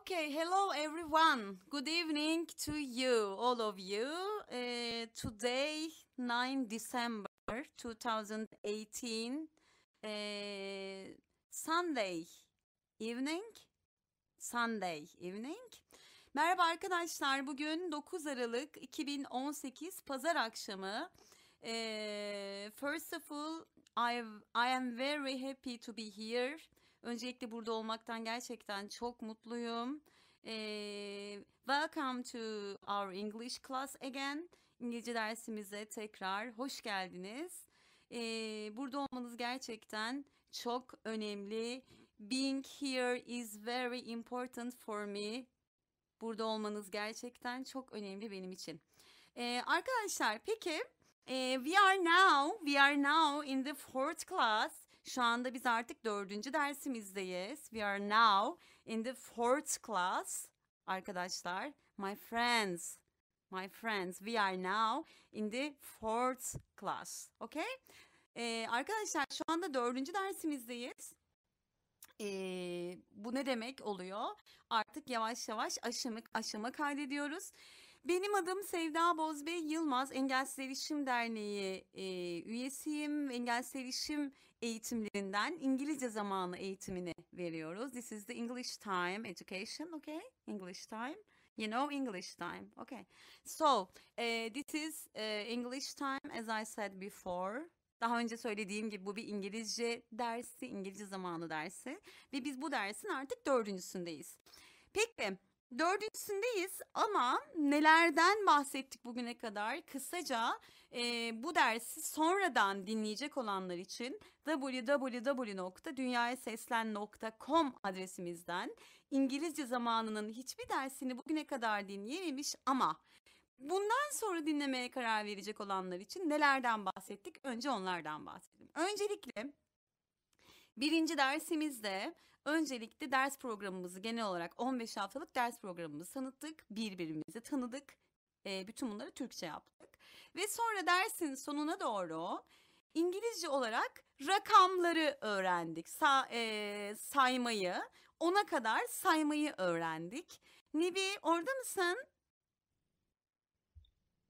Okay, hello everyone. Good evening to you, all of you. Uh, today, 9 December 2018, uh, eh, Sunday evening. Sunday evening. Merhaba arkadaşlar. Bugün 9 Aralık 2018 Pazar akşamı. Uh, first of all, I've, I am very happy to be here. Öncelikle burada olmaktan gerçekten çok mutluyum. Ee, welcome to our English class again. İngilizce dersimize tekrar hoş geldiniz. Ee, burada olmanız gerçekten çok önemli. Being here is very important for me. Burada olmanız gerçekten çok önemli benim için. Ee, arkadaşlar peki e, we are now we are now in the fourth class. Şu anda biz artık dördüncü dersimizdeyiz. We are now in the fourth class. Arkadaşlar, my friends, my friends, we are now in the fourth class. Okay? Ee, arkadaşlar şu anda dördüncü dersimizdeyiz. Ee, bu ne demek oluyor? Artık yavaş yavaş aşama, aşama kaydediyoruz. Benim adım Sevda Bozbey Yılmaz. Engelsiz Erişim Derneği e, üyesiyim. Engelsiz Erişim eğitimlerinden İngilizce zamanı eğitimini veriyoruz. This is the English time education, okay? English time. You know English time, okay? So, uh, this is uh, English time as I said before. Daha önce söylediğim gibi bu bir İngilizce dersi, İngilizce zamanı dersi ve biz bu dersin artık dördüncüsündeyiz. Peki Dördüncüsündeyiz ama nelerden bahsettik bugüne kadar? Kısaca e, bu dersi sonradan dinleyecek olanlar için www.dünyayaseslen.com adresimizden İngilizce zamanının hiçbir dersini bugüne kadar dinleyememiş ama bundan sonra dinlemeye karar verecek olanlar için nelerden bahsettik? Önce onlardan bahsedelim. Öncelikle birinci dersimizde Öncelikle ders programımızı genel olarak 15 haftalık ders programımızı tanıttık. Birbirimizi tanıdık. E, bütün bunları Türkçe yaptık. Ve sonra dersin sonuna doğru İngilizce olarak rakamları öğrendik. Sa e, saymayı, ona kadar saymayı öğrendik. Nebi orada mısın?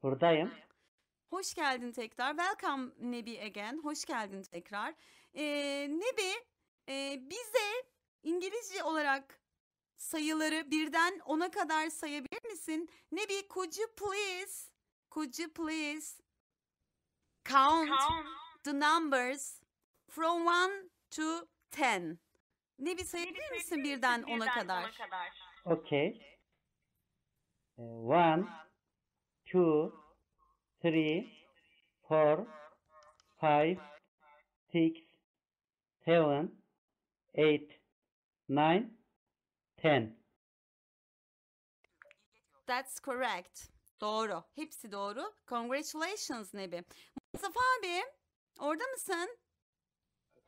Buradayım. Hoş geldin tekrar. Welcome Nebi again. Hoş geldin tekrar. Ee, Nebi e, bize İngilizce olarak sayıları birden ona kadar sayabilir misin? Ne bir could you please? Could you please count, count. the numbers from one to ten? Ne bir sayabilir misin birden ona kadar? Okay. Uh, one, two, three, four, five, six, seven, eight, nine, ten. That's correct. Doğru. Hepsi doğru. Congratulations Nebi. Mustafa abi orada mısın?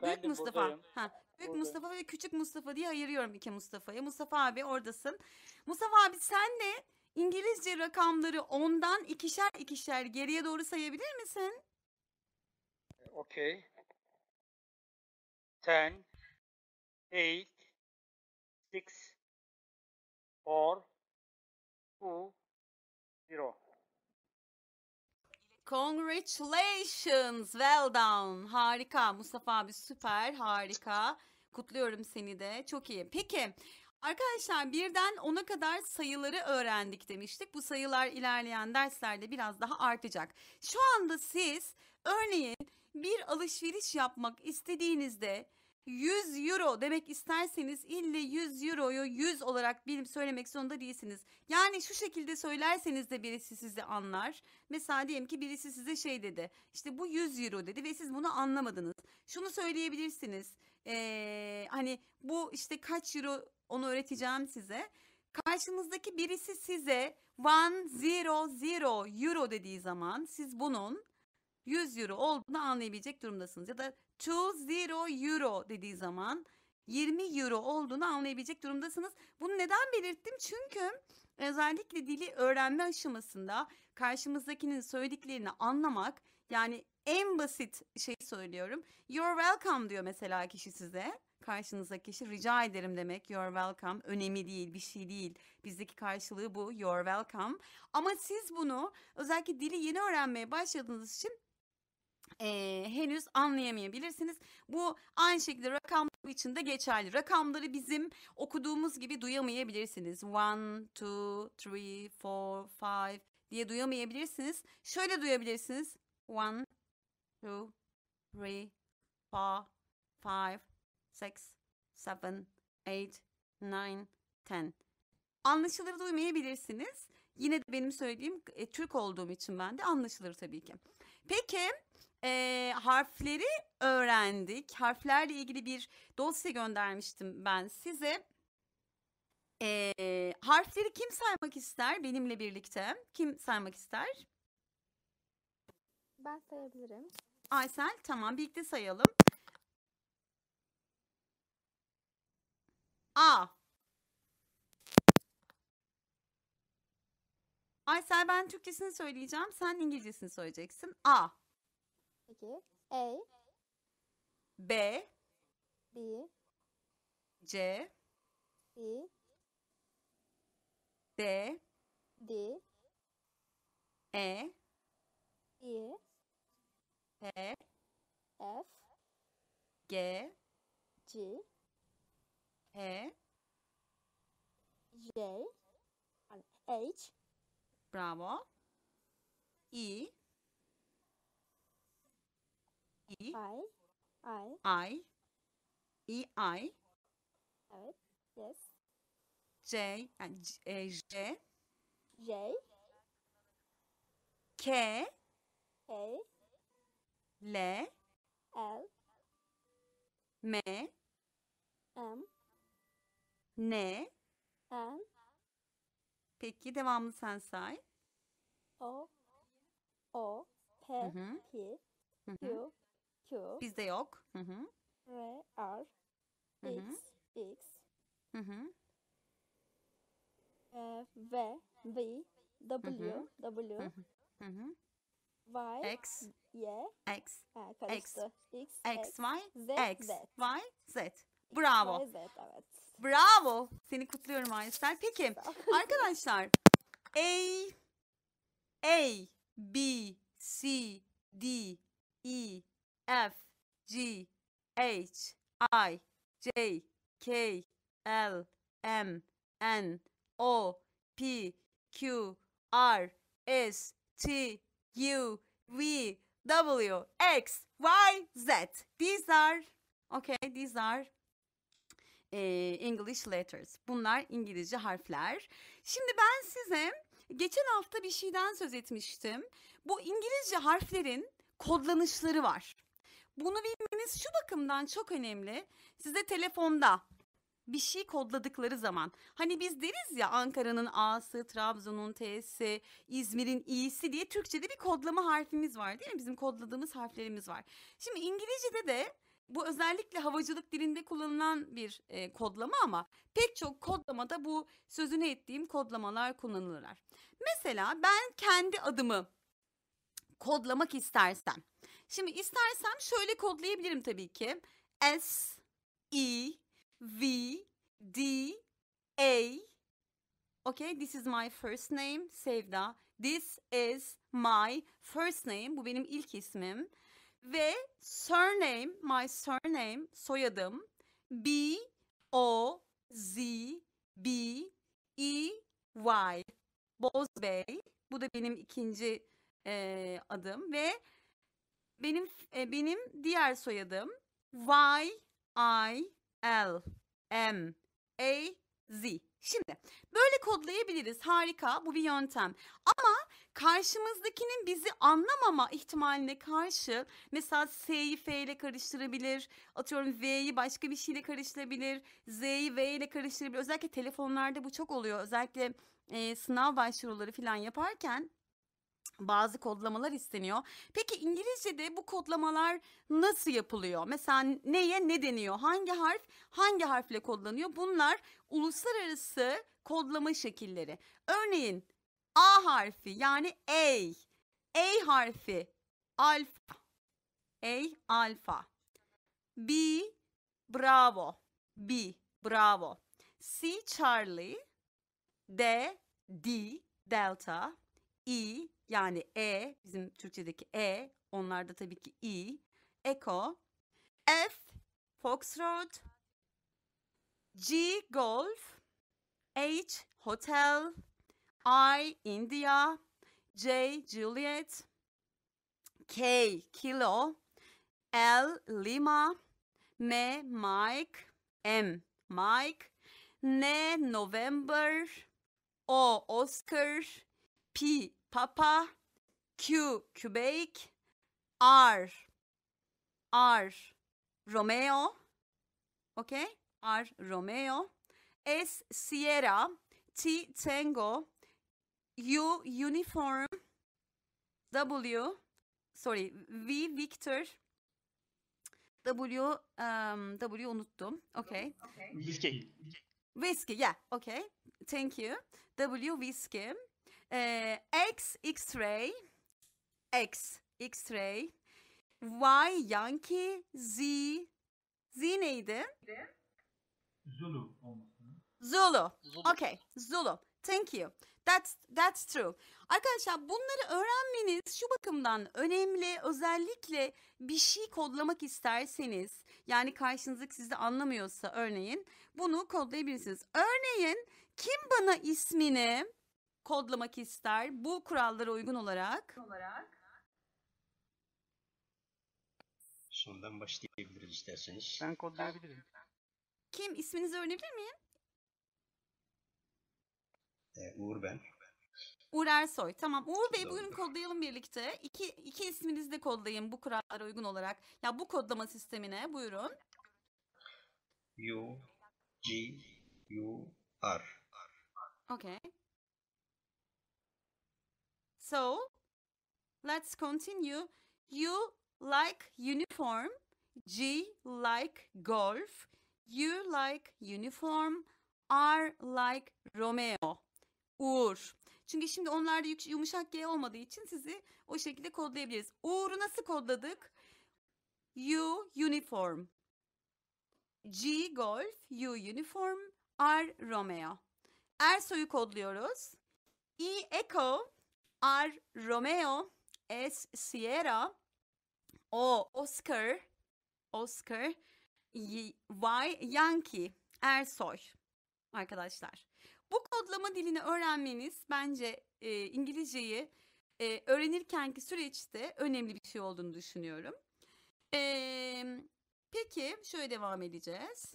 Büyük Mustafa. Ha, büyük Mustafa ve küçük Mustafa diye ayırıyorum iki Mustafa'yı. Mustafa abi oradasın. Mustafa abi sen de İngilizce rakamları ondan ikişer ikişer geriye doğru sayabilir misin? Okay. Ten, eight, six four, two zero. Congratulations, well done. Harika Mustafa abi süper, harika. Kutluyorum seni de. Çok iyi. Peki Arkadaşlar birden ona kadar sayıları öğrendik demiştik. Bu sayılar ilerleyen derslerde biraz daha artacak. Şu anda siz örneğin bir alışveriş yapmak istediğinizde 100 euro demek isterseniz illa 100 euroyu 100 olarak bilim söylemek zorunda değilsiniz. Yani şu şekilde söylerseniz de birisi sizi anlar. Mesela diyelim ki birisi size şey dedi. İşte bu 100 euro dedi ve siz bunu anlamadınız. Şunu söyleyebilirsiniz. Ee, hani bu işte kaç euro onu öğreteceğim size. Karşınızdaki birisi size 100 euro dediği zaman siz bunun 100 euro olduğunu anlayabilecek durumdasınız. Ya da 20 euro dediği zaman 20 euro olduğunu anlayabilecek durumdasınız. Bunu neden belirttim? Çünkü özellikle dili öğrenme aşamasında karşımızdakinin söylediklerini anlamak yani en basit şey söylüyorum. You're welcome diyor mesela kişi size. Karşınızdaki kişi rica ederim demek. You're welcome. Önemli değil, bir şey değil. Bizdeki karşılığı bu. You're welcome. Ama siz bunu özellikle dili yeni öğrenmeye başladığınız için e, henüz anlayamayabilirsiniz. Bu aynı şekilde rakamlar için de geçerli. Rakamları bizim okuduğumuz gibi duyamayabilirsiniz. One, two, three, four, five diye duyamayabilirsiniz. Şöyle duyabilirsiniz. One, two, three, four, five, six, seven, eight, nine, ten. Anlaşılır duymayabilirsiniz. Yine de benim söylediğim e, Türk olduğum için ben de anlaşılır tabii ki. Peki e, harfleri öğrendik. Harflerle ilgili bir dosya göndermiştim ben size. E, harfleri kim saymak ister benimle birlikte? Kim saymak ister? Ben sayabilirim. Aysel tamam birlikte sayalım. A. Aysel ben Türkçesini söyleyeceğim. Sen İngilizcesini söyleyeceksin. A. Peki. A. B. B. C. C. D. D. E. E. F. F. G. G. H. J. H. Bravo. I i, I, I, I, i, I, evet, yes, j, yani e, j, J, k, K, l, L, m, M, n. N, Peki devamını sen say. O, O, P, Hı hı. P, Hı hı. Q, Q, Bizde yok. Hı hı. R, R, Hı hı. X, Hı hı. E, v, V, W, W, Hı hı. Y, X, Y, X, ha, e, X, X, Y, Z, X, Z. Y, Z. Bravo. Y, Z, evet. Bravo. Seni kutluyorum Aysel. Peki arkadaşlar A A B C D E F, G, H, I, J, K, L, M, N, O, P, Q, R, S, T, U, V, W, X, Y, Z. These are, okay, these are e, English letters. Bunlar İngilizce harfler. Şimdi ben size geçen hafta bir şeyden söz etmiştim. Bu İngilizce harflerin kodlanışları var. Bunu bilmeniz şu bakımdan çok önemli. Size telefonda bir şey kodladıkları zaman hani biz deriz ya Ankara'nın A'sı, Trabzon'un T'si, İzmir'in İ'si diye Türkçe'de bir kodlama harfimiz var değil mi? Bizim kodladığımız harflerimiz var. Şimdi İngilizce'de de bu özellikle havacılık dilinde kullanılan bir e, kodlama ama pek çok kodlamada bu sözünü ettiğim kodlamalar kullanılırlar. Mesela ben kendi adımı kodlamak istersem Şimdi istersem şöyle kodlayabilirim tabii ki. S, E, V, D, A. Okay, this is my first name. Sevda. This is my first name. Bu benim ilk ismim. Ve surname, my surname, soyadım. B, O, Z, B, E, Y. Bozbey. Bu da benim ikinci e, adım. Ve benim e, benim diğer soyadım Y I L M A Z. Şimdi böyle kodlayabiliriz. Harika. Bu bir yöntem. Ama karşımızdakinin bizi anlamama ihtimaline karşı mesela S'yi F ile karıştırabilir. Atıyorum V'yi başka bir şeyle karıştırabilir. Z'yi V ile karıştırabilir. Özellikle telefonlarda bu çok oluyor. Özellikle e, sınav başvuruları falan yaparken bazı kodlamalar isteniyor. Peki İngilizce'de bu kodlamalar nasıl yapılıyor? Mesela neye ne deniyor? Hangi harf hangi harfle kodlanıyor? Bunlar uluslararası kodlama şekilleri. Örneğin A harfi yani A. A harfi alfa. A alfa. B bravo. B bravo. C Charlie. D D delta. E yani E bizim Türkçedeki E onlarda tabii ki I. Eko. F Foxtrot. G Golf. H Hotel. I India. J Juliet. K Kilo. L Lima. M Mike. M Mike. N November. O Oscar. P papa, Q kübeyk, R R Romeo, okay? R Romeo, S Sierra, T Tango, U uniform, W sorry V Victor, W um, W unuttum. Okay. okay. Whiskey. Whiskey. Yeah. Okay. Thank you. W whiskey. Ee, X X-ray, X X-ray, Y Yankee, Z Z neydi? Zulu olması. Zulu. Zulu. Okay, Zulu. Thank you. That's that's true. Arkadaşlar bunları öğrenmeniz şu bakımdan önemli. Özellikle bir şey kodlamak isterseniz yani karşınızdaki sizi anlamıyorsa örneğin bunu kodlayabilirsiniz. Örneğin kim bana ismini kodlamak ister bu kurallara uygun olarak olarak Sondan başlayabiliriz isterseniz. Ben kodlayabilirim. Kim? isminizi öğrenebilir miyim? Ee, Uğur ben. Uğur Ersoy. Tamam. Uğur Bey bugün kodlayalım birlikte. İki, iki isminizi de kodlayın bu kurallara uygun olarak. Ya bu kodlama sistemine buyurun. U, G, U, R. Okay. So let's continue. You like uniform. G like golf. You like uniform. R like Romeo. Uğur. Çünkü şimdi onlarda yumuşak G olmadığı için sizi o şekilde kodlayabiliriz. Uğur'u nasıl kodladık? U uniform. G golf, U uniform, R Romeo. Ersoy'u kodluyoruz. E echo, R. Romeo, S. Sierra, O. Oscar, Oscar, Y. Yankee, Ersoy arkadaşlar. Bu kodlama dilini öğrenmeniz bence e, İngilizceyi e, öğrenirkenki süreçte önemli bir şey olduğunu düşünüyorum. E, peki şöyle devam edeceğiz.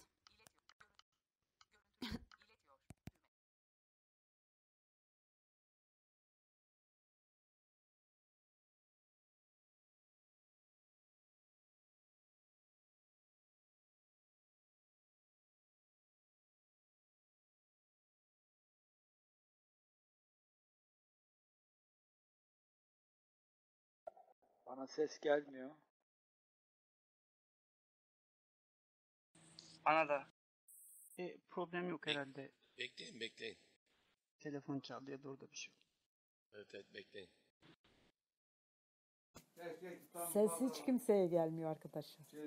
Bana ses gelmiyor. Bana da. E, problem yok herhalde. Bekleyin bekleyin. Telefon çaldı ya orada bir şey yok. Evet evet bekleyin. Ses hiç kimseye gelmiyor arkadaşlar. Şey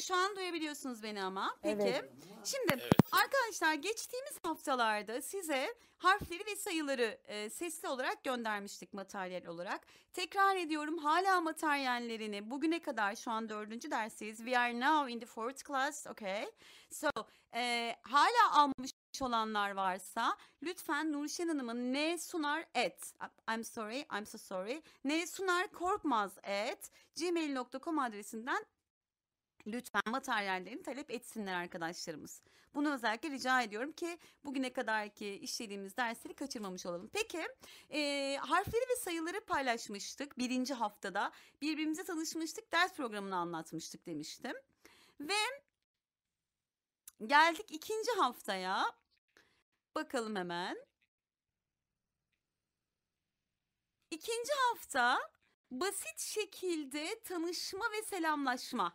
şu an duyabiliyorsunuz beni ama. Peki. Evet. Şimdi evet. arkadaşlar geçtiğimiz haftalarda size harfleri ve sayıları e, sesli olarak göndermiştik materyal olarak. Tekrar ediyorum hala materyallerini bugüne kadar şu an dördüncü dersiz. We are now in the fourth class. Okay. So e, hala almış olanlar varsa lütfen Nurşen Hanım'ın ne sunar et I'm sorry I'm so sorry ne sunar korkmaz et gmail.com adresinden lütfen materyallerini talep etsinler arkadaşlarımız. Bunu özellikle rica ediyorum ki bugüne kadar ki işlediğimiz dersleri kaçırmamış olalım. Peki e, harfleri ve sayıları paylaşmıştık birinci haftada. Birbirimize tanışmıştık ders programını anlatmıştık demiştim. Ve geldik ikinci haftaya. Bakalım hemen. İkinci hafta basit şekilde tanışma ve selamlaşma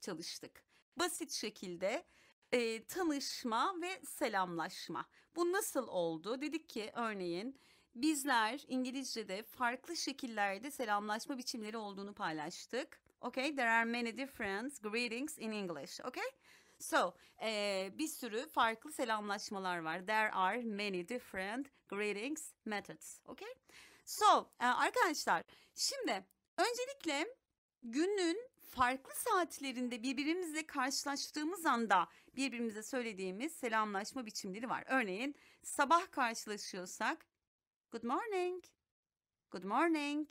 çalıştık. Basit şekilde e, tanışma ve selamlaşma. Bu nasıl oldu? Dedik ki örneğin bizler İngilizce'de farklı şekillerde selamlaşma biçimleri olduğunu paylaştık. Okay, there are many different greetings in English. Okay? So, e, bir sürü farklı selamlaşmalar var. There are many different greetings methods. Okay? So, e, arkadaşlar şimdi öncelikle günün farklı saatlerinde birbirimizle karşılaştığımız anda birbirimize söylediğimiz selamlaşma biçimleri var. Örneğin sabah karşılaşıyorsak good morning, good morning,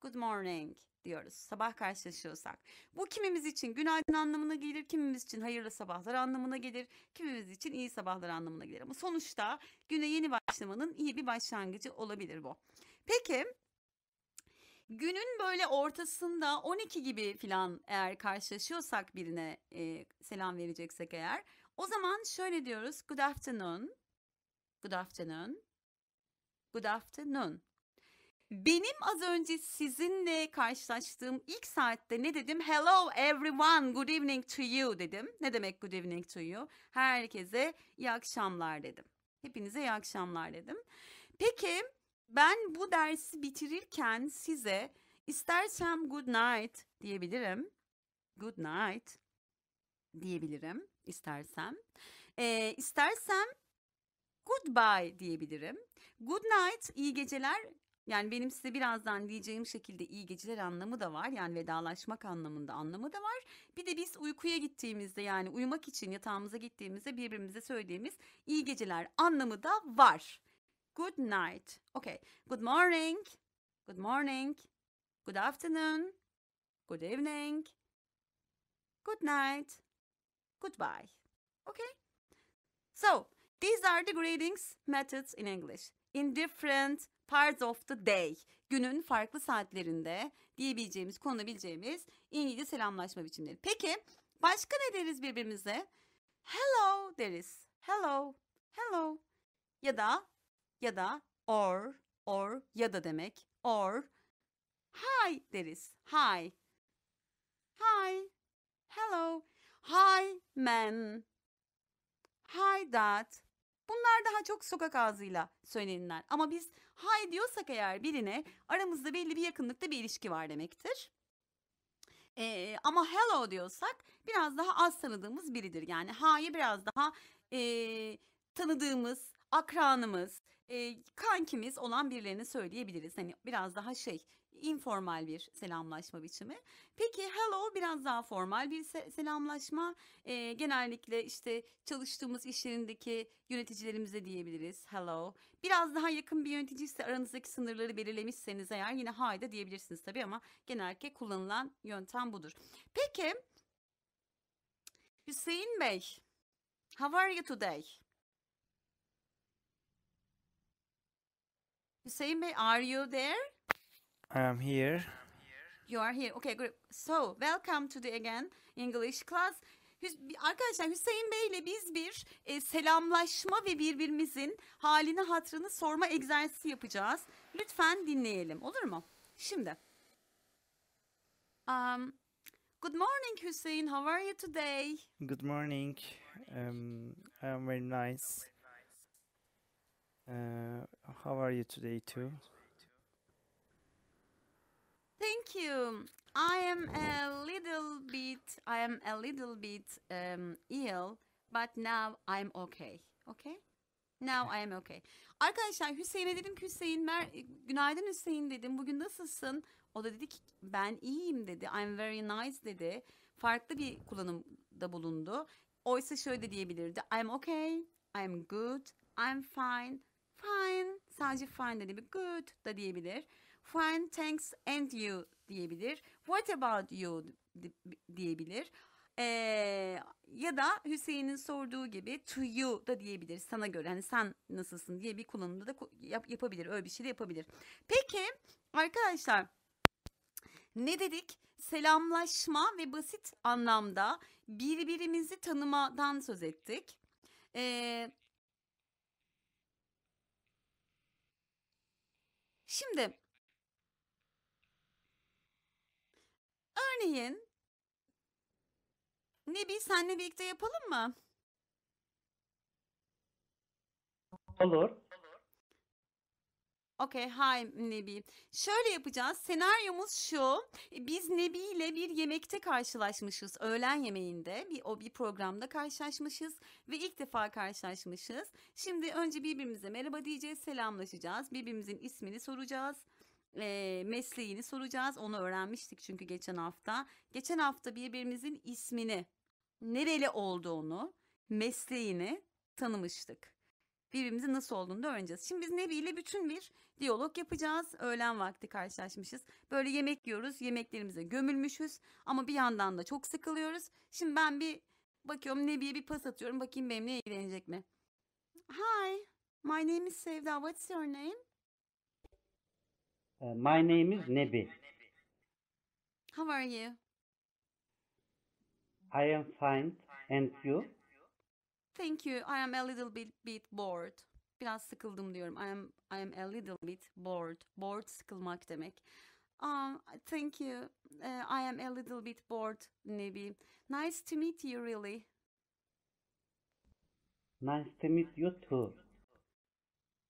good morning diyoruz sabah karşılaşıyorsak. Bu kimimiz için günaydın anlamına gelir, kimimiz için hayırlı sabahlar anlamına gelir, kimimiz için iyi sabahlar anlamına gelir. Ama sonuçta güne yeni başlamanın iyi bir başlangıcı olabilir bu. Peki Günün böyle ortasında 12 gibi falan eğer karşılaşıyorsak birine e, selam vereceksek eğer o zaman şöyle diyoruz good afternoon. Good afternoon. Good afternoon. Benim az önce sizinle karşılaştığım ilk saatte ne dedim? Hello everyone, good evening to you dedim. Ne demek good evening to you? Herkese iyi akşamlar dedim. Hepinize iyi akşamlar dedim. Peki ben bu dersi bitirirken size istersem good night diyebilirim. Good night diyebilirim istersem. E, istersem goodbye diyebilirim. Good night iyi geceler yani benim size birazdan diyeceğim şekilde iyi geceler anlamı da var. Yani vedalaşmak anlamında anlamı da var. Bir de biz uykuya gittiğimizde yani uyumak için yatağımıza gittiğimizde birbirimize söylediğimiz iyi geceler anlamı da var. Good night. Okay. Good morning. Good morning. Good afternoon. Good evening. Good night. Goodbye. Okay? So, these are the greetings methods in English. In different parts of the day. Günün farklı saatlerinde diyebileceğimiz, konulabileceğimiz İngilizce selamlaşma biçimleri. Peki, başka ne deriz birbirimize? Hello deriz. Hello. Hello. Ya da ya da or, or ya da demek. Or hi deriz. Hi. Hi. Hello. Hi man. Hi dad. Bunlar daha çok sokak ağzıyla söylenenler. Ama biz hi diyorsak eğer birine aramızda belli bir yakınlıkta bir ilişki var demektir. Ee, ama hello diyorsak biraz daha az tanıdığımız biridir. Yani hi'yi biraz daha e, tanıdığımız, akranımız, e, kankimiz olan birilerini söyleyebiliriz. Hani biraz daha şey informal bir selamlaşma biçimi. Peki hello biraz daha formal bir se- selamlaşma. E, genellikle işte çalıştığımız iş yerindeki yöneticilerimize diyebiliriz hello. Biraz daha yakın bir yönetici ise aranızdaki sınırları belirlemişseniz eğer yine hi de diyebilirsiniz tabii ama genellikle kullanılan yöntem budur. Peki Hüseyin Bey, how are you today? Hüseyin Bey, are you there? I am here. You are here. Okay, good. So, welcome to the again English class. Arkadaşlar Hüseyin Bey ile biz bir e, selamlaşma ve birbirimizin halini hatrını sorma egzersizi yapacağız. Lütfen dinleyelim olur mu? Şimdi. Um, good morning Hüseyin. How are you today? Good morning. Um, I very nice. Uh, how are you today, too? Thank you. I am a little bit. I am a little bit um, ill, but now I'm okay. Okay. Now I am okay. Arkadaşlar Hüseyin'e dedim ki Hüseyin mer günaydın Hüseyin dedim. Bugün nasılsın? O da dedi ki ben iyiyim dedi. I'm very nice dedi. Farklı bir kullanımda bulundu. Oysa şöyle diyebilirdi. I'm okay. I'm good. I'm fine. Fine. Sadece fine de diyebilir. Good da diyebilir. Fine, thanks and you diyebilir. What about you diyebilir. Ee, ya da Hüseyin'in sorduğu gibi to you da diyebilir. Sana göre hani sen nasılsın diye bir kullanımda da yap, yapabilir. Öyle bir şey de yapabilir. Peki arkadaşlar ne dedik? Selamlaşma ve basit anlamda birbirimizi tanımadan söz ettik. Ee, Şimdi örneğin Nebi senle birlikte yapalım mı? Olur. Okey, hi Nebi. Şöyle yapacağız. Senaryomuz şu. Biz Nebi Eşimle bir yemekte karşılaşmışız. Öğlen yemeğinde bir o bir programda karşılaşmışız ve ilk defa karşılaşmışız. Şimdi önce birbirimize merhaba diyeceğiz, selamlaşacağız. Birbirimizin ismini soracağız. E, mesleğini soracağız. Onu öğrenmiştik çünkü geçen hafta. Geçen hafta birbirimizin ismini, nereli olduğunu, mesleğini tanımıştık birbirimizin nasıl olduğunu da öğreneceğiz. Şimdi biz Nebi ile bütün bir diyalog yapacağız. Öğlen vakti karşılaşmışız. Böyle yemek yiyoruz. Yemeklerimize gömülmüşüz. Ama bir yandan da çok sıkılıyoruz. Şimdi ben bir bakıyorum Nebi'ye bir pas atıyorum. Bakayım benimle ilgilenecek mi? Hi, my name is Sevda. What's your name? Uh, my name is Nebi. How are you? I am fine. And you? Thank you. I am a little bit, bit bored. Biraz sıkıldım diyorum. I am I am a little bit bored. Bored sıkılmak demek. Um, thank you. Uh, I am a little bit bored. Nebi. Nice to meet you really. Nice to meet you too.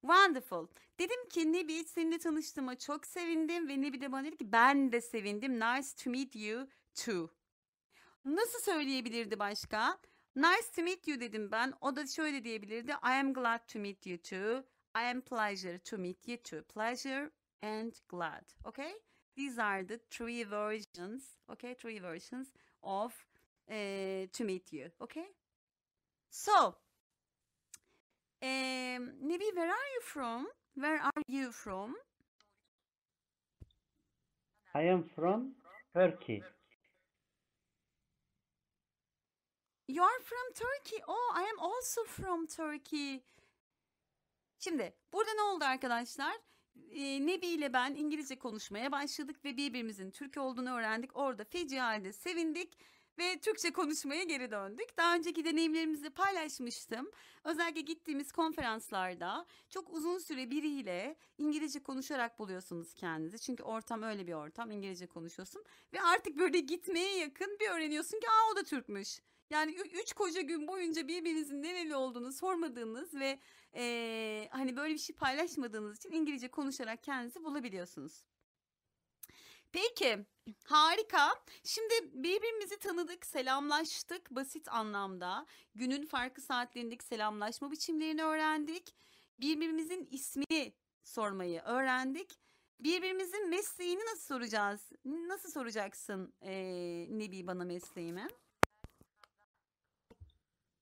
Wonderful. Dedim ki Nebi seninle tanıştığıma çok sevindim ve Nebi de bana dedi ki ben de sevindim. Nice to meet you too. Nasıl söyleyebilirdi başka? Nice to meet you dedim ben. O da şöyle diyebilirdi. I am glad to meet you too. I am pleasure to meet you too. Pleasure and glad. Okay? These are the three versions. Okay? Three versions of uh, to meet you. Okay? So, um, Nebi, where are you from? Where are you from? I am from Turkey. You are from Turkey. Oh, I am also from Turkey. Şimdi burada ne oldu arkadaşlar? Ee, Nebi ile ben İngilizce konuşmaya başladık ve birbirimizin Türk olduğunu öğrendik. Orada feci halde sevindik ve Türkçe konuşmaya geri döndük. Daha önceki deneyimlerimizi paylaşmıştım. Özellikle gittiğimiz konferanslarda çok uzun süre biriyle İngilizce konuşarak buluyorsunuz kendinizi. Çünkü ortam öyle bir ortam. İngilizce konuşuyorsun ve artık böyle gitmeye yakın bir öğreniyorsun ki aa o da Türkmüş. Yani üç koca gün boyunca birbirinizin nereli olduğunu sormadığınız ve e, hani böyle bir şey paylaşmadığınız için İngilizce konuşarak kendinizi bulabiliyorsunuz. Peki harika. Şimdi birbirimizi tanıdık, selamlaştık basit anlamda. Günün farklı saatlerindeki selamlaşma biçimlerini öğrendik. Birbirimizin ismini sormayı öğrendik. Birbirimizin mesleğini nasıl soracağız? Nasıl soracaksın ee, Nebi bana mesleğimi?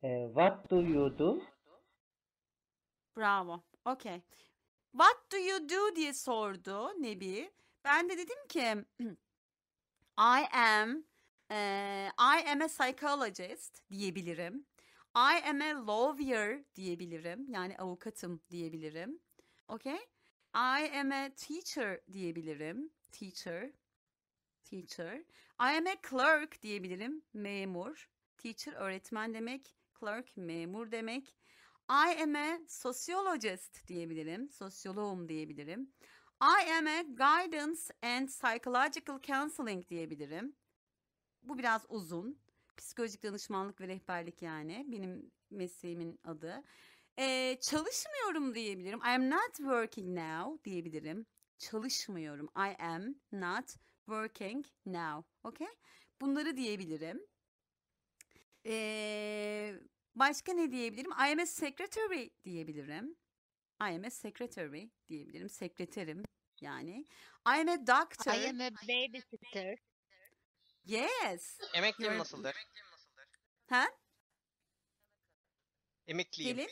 Ee, what do you do? Bravo. Okay. What do you do diye sordu Nebi. Ben de dedim ki I am e, I am a psychologist diyebilirim. I am a lawyer diyebilirim. Yani avukatım diyebilirim. Okay? I am a teacher diyebilirim. Teacher. Teacher. I am a clerk diyebilirim. Memur. Teacher öğretmen demek. Clerk memur demek. I am a sociologist diyebilirim. Sosyoloğum diyebilirim. I am a guidance and psychological counseling diyebilirim. Bu biraz uzun. Psikolojik danışmanlık ve rehberlik yani benim mesleğimin adı. Ee, çalışmıyorum diyebilirim. I am not working now diyebilirim. Çalışmıyorum. I am not working now. Okay? Bunları diyebilirim. Ee, başka ne diyebilirim? I am a secretary diyebilirim. I am a secretary diyebilirim. Sekreterim yani. I am a doctor. I am a babysitter. Yes. Emekliyim nasıldır? Ha? Emekliyim. Gelin.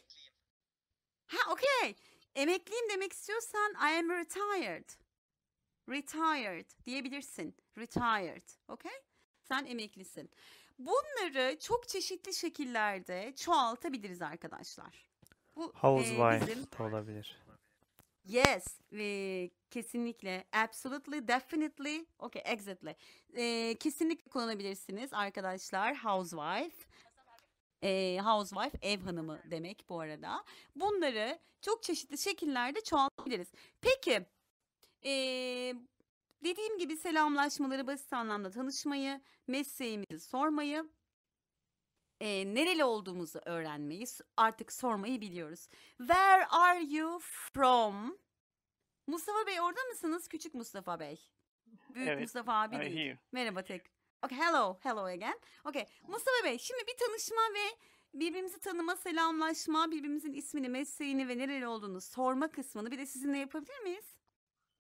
Ha okey. Emekliyim demek istiyorsan I am retired. Retired diyebilirsin. Retired. Okey? Sen emeklisin. Bunları çok çeşitli şekillerde çoğaltabiliriz arkadaşlar. Bu Housewife'da e, bizim... olabilir. Yes, ve kesinlikle, absolutely, definitely, okay, exactly. E, kesinlikle kullanabilirsiniz arkadaşlar. Housewife, e, housewife, ev hanımı demek bu arada. Bunları çok çeşitli şekillerde çoğaltabiliriz. Peki, e, Dediğim gibi selamlaşmaları basit anlamda tanışmayı, mesleğimizi sormayı, e, nereli olduğumuzu öğrenmeyi, artık sormayı biliyoruz. Where are you from? Mustafa Bey orada mısınız? Küçük Mustafa Bey. Büyük evet, Mustafa abi I değil. Hear. Merhaba tek. Okay, hello, hello again. Okay, Mustafa Bey şimdi bir tanışma ve birbirimizi tanıma, selamlaşma, birbirimizin ismini, mesleğini ve nereli olduğunu sorma kısmını bir de sizinle yapabilir miyiz?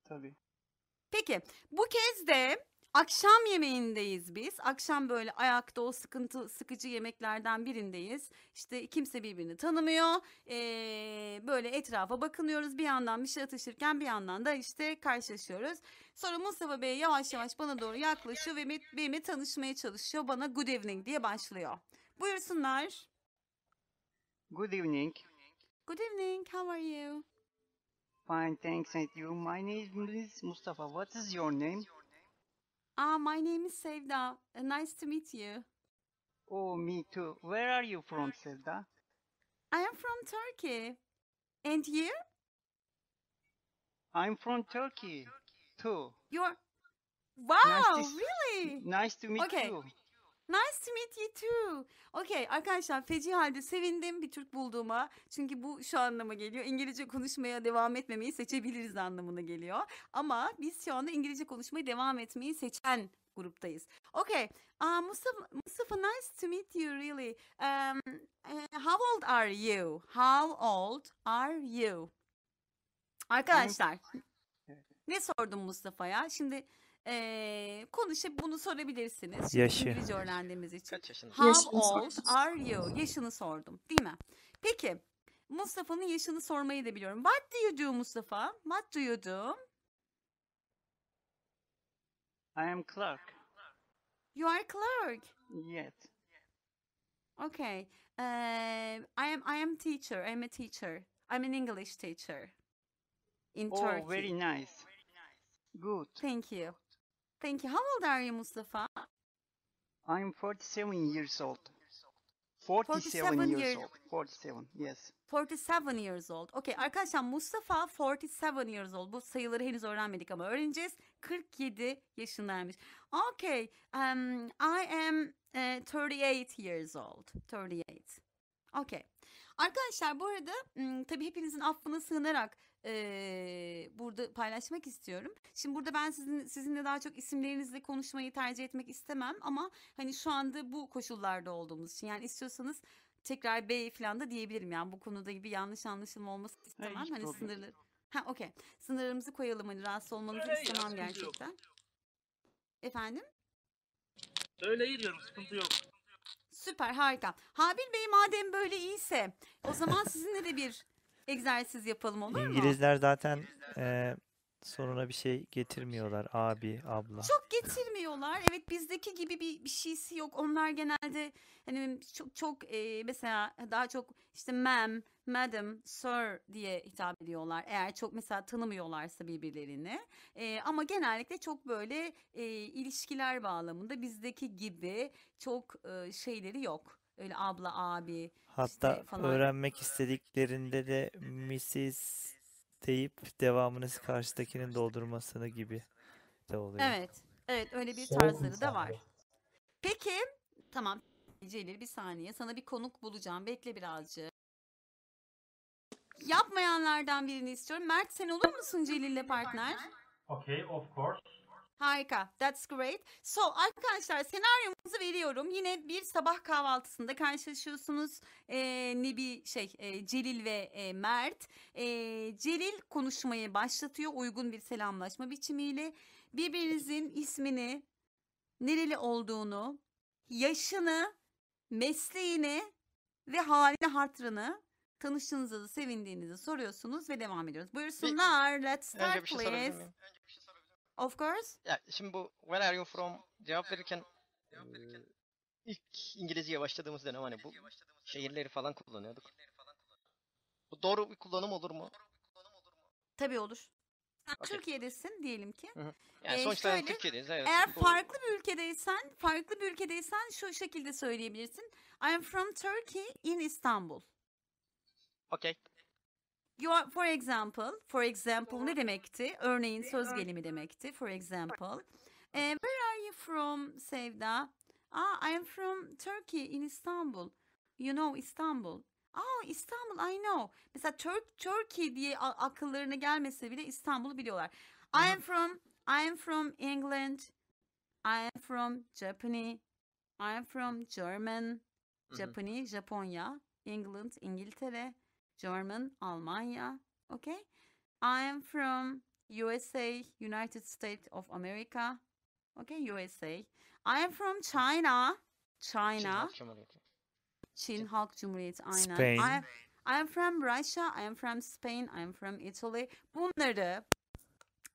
Tabii. Peki bu kez de akşam yemeğindeyiz biz. Akşam böyle ayakta o sıkıntı sıkıcı yemeklerden birindeyiz. İşte kimse birbirini tanımıyor. Ee, böyle etrafa bakınıyoruz. Bir yandan bir şey atışırken bir yandan da işte karşılaşıyoruz. Sonra Mustafa Bey yavaş yavaş bana doğru yaklaşıyor ve benimle tanışmaya çalışıyor. Bana good evening diye başlıyor. Buyursunlar. Good evening. Good evening. How are you? Fine, thanks, and you. My name is Mustafa. What is your name? Ah, my name is Sevda. Uh, nice to meet you. Oh, me too. Where are you from, Sevda? I am from Turkey. And you? I'm from Turkey, too. You're. Wow, nice to, really? Nice to meet okay. you. Nice to meet you too. Okay arkadaşlar feci halde sevindim bir Türk bulduğuma. Çünkü bu şu anlama geliyor. İngilizce konuşmaya devam etmemeyi seçebiliriz anlamına geliyor. Ama biz şu anda İngilizce konuşmayı devam etmeyi seçen gruptayız. Okay. Uh, Mustafa, Mustafa nice to meet you really. Um, uh, how old are you? How old are you? Arkadaşlar. Ne sordum Mustafa'ya? Şimdi ee, konuşup bunu sorabilirsiniz. Çünkü Yaşı. İngilizce öğrendiğimiz için. Kaç yaşında? How Yaşını old sor. are you? Yaşını sordum değil mi? Peki Mustafa'nın yaşını sormayı da biliyorum. What do you do Mustafa? What do you do? I am clerk. You are clerk. Yes. Okay. Uh, I am I am teacher. I am a teacher. I'm an English teacher. In oh, Turkey. very nice. Good. Thank you. Thank you. How old are you, Mustafa? I'm 47 years old. 47, years old. 47, yes. 47 years old. Okay, arkadaşlar Mustafa 47 years old. Bu sayıları henüz öğrenmedik ama öğreneceğiz. 47 yaşındaymış. Okay, um, I am uh, e, 38 years old. 38. Okay. Arkadaşlar bu arada tabii hepinizin affına sığınarak e, burada paylaşmak istiyorum. Şimdi burada ben sizin sizinle daha çok isimlerinizle konuşmayı tercih etmek istemem ama hani şu anda bu koşullarda olduğumuz için yani istiyorsanız tekrar bey falan da diyebilirim yani bu konuda gibi yanlış anlaşılma olması istemem. Hayır, hani sınırlı. Ha okey. Sınırlarımızı koyalım hani rahatsız olmanızı Öyle istemem gerçekten. Yok. Efendim? Öyle diyorum sıkıntı yok. Süper harika. Habil Bey madem böyle iyiyse o zaman sizinle de bir egzersiz yapalım olur mu? İngilizler zaten e, soruna bir şey getirmiyorlar abi, abla. Çok getirmiyorlar. Evet bizdeki gibi bir, bir şeysi yok. Onlar genelde hani çok, çok e, mesela daha çok işte ma'am, madam, sir diye hitap ediyorlar. Eğer çok mesela tanımıyorlarsa birbirlerini. E, ama genellikle çok böyle e, ilişkiler bağlamında bizdeki gibi çok e, şeyleri yok Öyle abla, abi Hatta işte falan. öğrenmek istediklerinde de Mrs. deyip devamını karşıdakinin doldurmasını gibi de oluyor. Evet. Evet öyle bir tarzları da var. Peki tamam Celil bir saniye sana bir konuk bulacağım. Bekle birazcık. Yapmayanlardan birini istiyorum. Mert sen olur musun Celil'le partner? Okay, of course. Harika. That's great. So arkadaşlar senaryomuzu veriyorum. Yine bir sabah kahvaltısında karşılaşıyorsunuz. Ee, Nebi şey e, Celil ve e, Mert. E, Celil konuşmayı başlatıyor uygun bir selamlaşma biçimiyle. Birbirinizin ismini, nereli olduğunu, yaşını, mesleğini ve halini hatırını tanıştığınızı sevindiğinizi soruyorsunuz ve devam ediyoruz. Buyursunlar. Let's start please. Of course. Ya şimdi bu where are you from cevap verirken, ilk İngilizceye başladığımız dönem hani bu hani şehirleri falan kullanıyorduk. Bu doğru bir kullanım olur mu? Tabii olur. Sen okay. Türkiye'desin diyelim ki. Yani ee, sonuçta şöyle, Türkiye'deyiz. Evet. Eğer farklı bir ülkedeysen, farklı bir ülkedeysen şu şekilde söyleyebilirsin. I'm from Turkey in Istanbul. Okay. You are, for example, for example ne demekti? Örneğin söz gelimi demekti. For example. E, where are you from Sevda? Ah, I am from Turkey in Istanbul. You know Istanbul. Aa ah, İstanbul I know. Mesela Türk Turkey diye akıllarına gelmese bile İstanbul'u biliyorlar. I am from I am from England. I am from Japan. I am from German. Japani, Japonya, England, İngiltere. German, Almanya. Okay? I am from USA, United States of America. Okay, USA. I am from China. China. Çin Halk Cumhuriyeti aynen. Spain. I am, I am from Russia, I am from Spain, I am from Italy. Bunları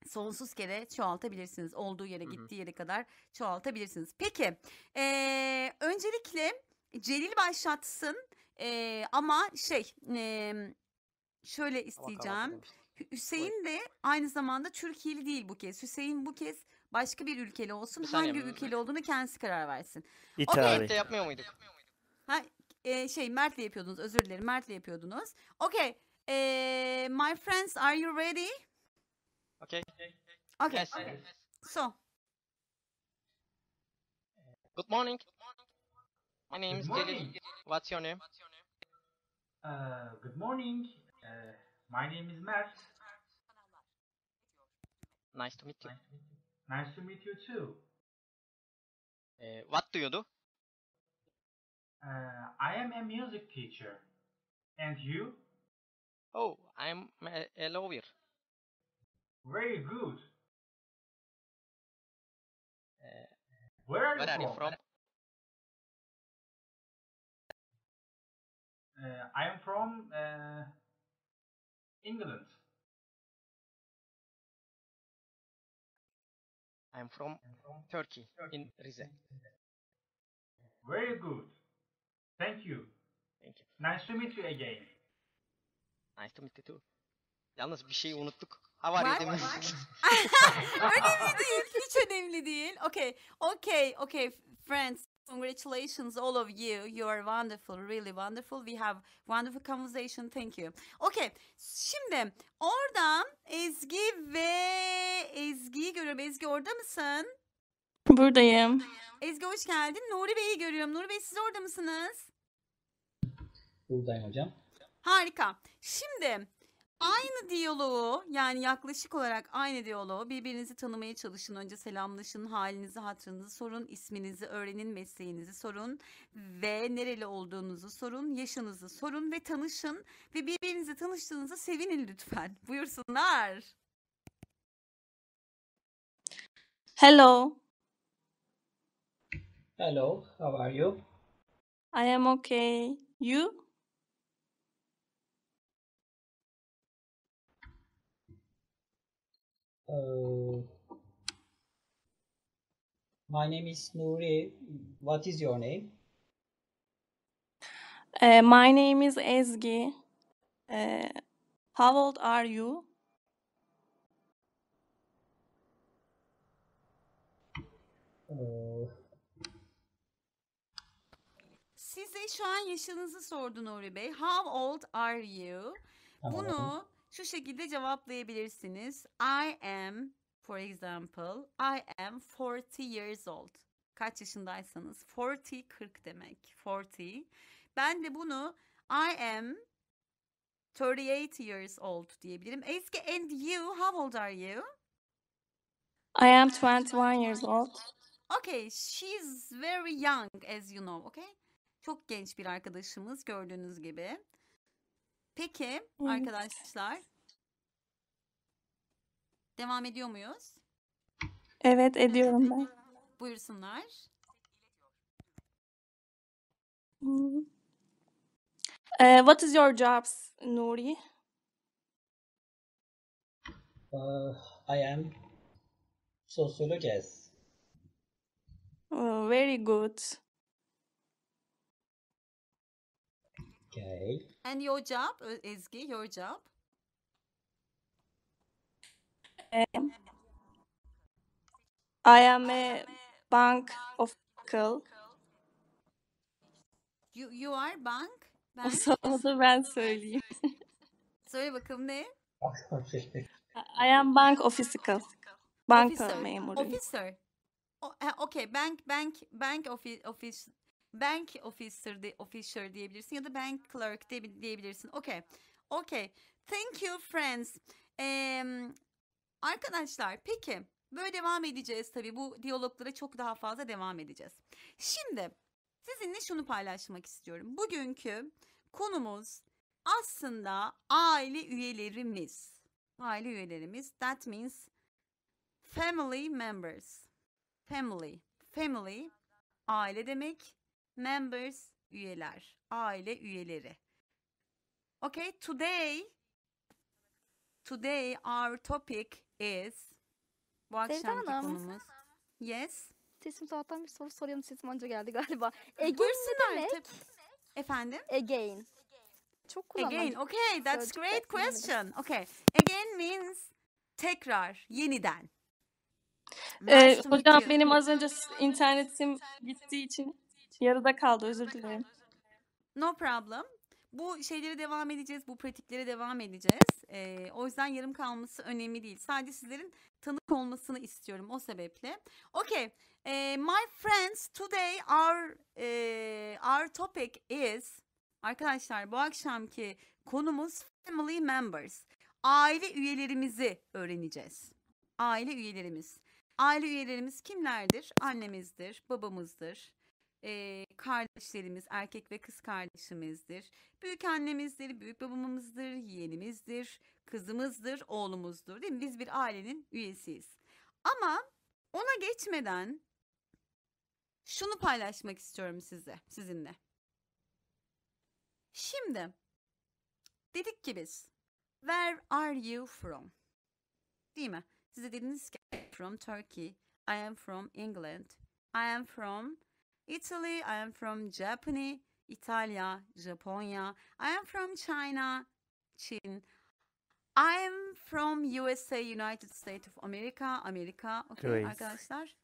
sonsuz kere çoğaltabilirsiniz. Olduğu yere gittiği yere kadar çoğaltabilirsiniz. Peki, ee, öncelikle Celil başlatsın. E, ama şey e, şöyle isteyeceğim. Hüseyin de aynı zamanda Türkiye'li değil bu kez. Hüseyin bu kez başka bir ülkeli olsun. Bir Hangi bir ülkeli olduğunu kendisi karar versin. İtalya. Okey. Birlikte yapmıyor muyduk? Ha, e, şey Mert'le yapıyordunuz. Özür dilerim Mert'le yapıyordunuz. Okay. E, my friends are you ready? Okay. Okay. Yes. So. Good morning. My name is Jelly. What's your name? Uh, good morning. Uh, my name is Matt. Nice to meet you. Nice to meet you too. Uh, what do you do? Uh, I am a music teacher. And you? Oh, I'm a, a lawyer. Very good. Uh, where are, where you, are from? you from? Uh, I am from uh, England. I'm from, from Turkey, Turkey, in Rize. Very good. Thank you. Thank you. Nice to meet you again. Nice to meet you too. Yalnız bir şeyi unuttuk. Havari demiştik. önemli değil. Hiç önemli değil. Okay. Okay. Okay. Friends. Congratulations, all of you. You are wonderful, really wonderful. We have wonderful conversation. Thank you. Okay, şimdi oradan Ezgi ve Ezgi'yi görüyorum. Ezgi orada mısın? Buradayım. Ezgi hoş geldin. Nuri Bey'i görüyorum. Nuri Bey siz orada mısınız? Buradayım hocam. Harika. Şimdi Aynı diyaloğu yani yaklaşık olarak aynı diyaloğu birbirinizi tanımaya çalışın. Önce selamlaşın, halinizi, hatırınızı sorun, isminizi öğrenin, mesleğinizi sorun ve nereli olduğunuzu sorun, yaşınızı sorun ve tanışın ve birbirinizi tanıştığınızda sevinin lütfen. Buyursunlar. Hello. Hello, how are you? I am okay. You? Ee, my name is Nuri. What is your name? Uh, my name is Ezgi. Uh, how old are you? Size şu an yaşınızı sordu Nuri Bey. How old are you? Bunu şu şekilde cevaplayabilirsiniz. I am, for example, I am 40 years old. Kaç yaşındaysanız 40 40 demek. 40. Ben de bunu I am 38 years old diyebilirim. Eski and you how old are you? I am 21 years old. Okay, she's very young as you know, okay? Çok genç bir arkadaşımız gördüğünüz gibi. Peki evet. arkadaşlar. Devam ediyor muyuz? Evet ediyorum ben. Buyursunlar. Uh, what is your jobs, Nuri? Uh, I am sociologist. Oh, very good. Okay. And your job, uh, Ezgi, your job? Um, I am a bank official. You, you are bank? Ben... Sonra da ben söyleyeyim. Söyle bakalım ne? I am bank official. Banka officer. memuruyum. Officer. O, okay, bank bank bank office office bank officer, de, officer diyebilirsin ya da bank clerk de, diyebilirsin. Okay. Okay. Thank you friends. Ee, arkadaşlar peki böyle devam edeceğiz tabii. Bu diyaloglara çok daha fazla devam edeceğiz. Şimdi sizinle şunu paylaşmak istiyorum. Bugünkü konumuz aslında aile üyelerimiz. Aile üyelerimiz that means family members. Family. Family aile demek. Members, üyeler. Aile üyeleri. Okay, today Today our topic is bu akşamki konumuz. Yes. Sesim zaten bir soru soruyorum. Sesim anca geldi galiba. Again Buyursun ne demek? Efendim? Again. Çok kullanmadım. Again. Okay, that's great question. Okay. Again means tekrar, yeniden. Nice ee, to hocam benim az önce internetim gittiği için Yarıda kaldı özür dilerim. No problem. Bu şeylere devam edeceğiz, bu pratiklere devam edeceğiz. Ee, o yüzden yarım kalması önemli değil. Sadece sizlerin tanık olmasını istiyorum o sebeple. Okay, ee, my friends, today our e, our topic is arkadaşlar bu akşamki konumuz family members. Aile üyelerimizi öğreneceğiz. Aile üyelerimiz. Aile üyelerimiz kimlerdir? Annemizdir, babamızdır, e, kardeşlerimiz, erkek ve kız kardeşimizdir. Büyük annemizdir, büyük babamızdır, yeğenimizdir, kızımızdır, oğlumuzdur değil mi? Biz bir ailenin üyesiyiz. Ama ona geçmeden şunu paylaşmak istiyorum size, sizinle. Şimdi dedik ki biz where are you from? Değil mi? Size dediniz ki from Turkey, I am from England, I am from Italy, I am from Japan, İtalya, Japonya. I am from China, Çin. I am from USA, United States of America, Amerika. Okay Greece. arkadaşlar.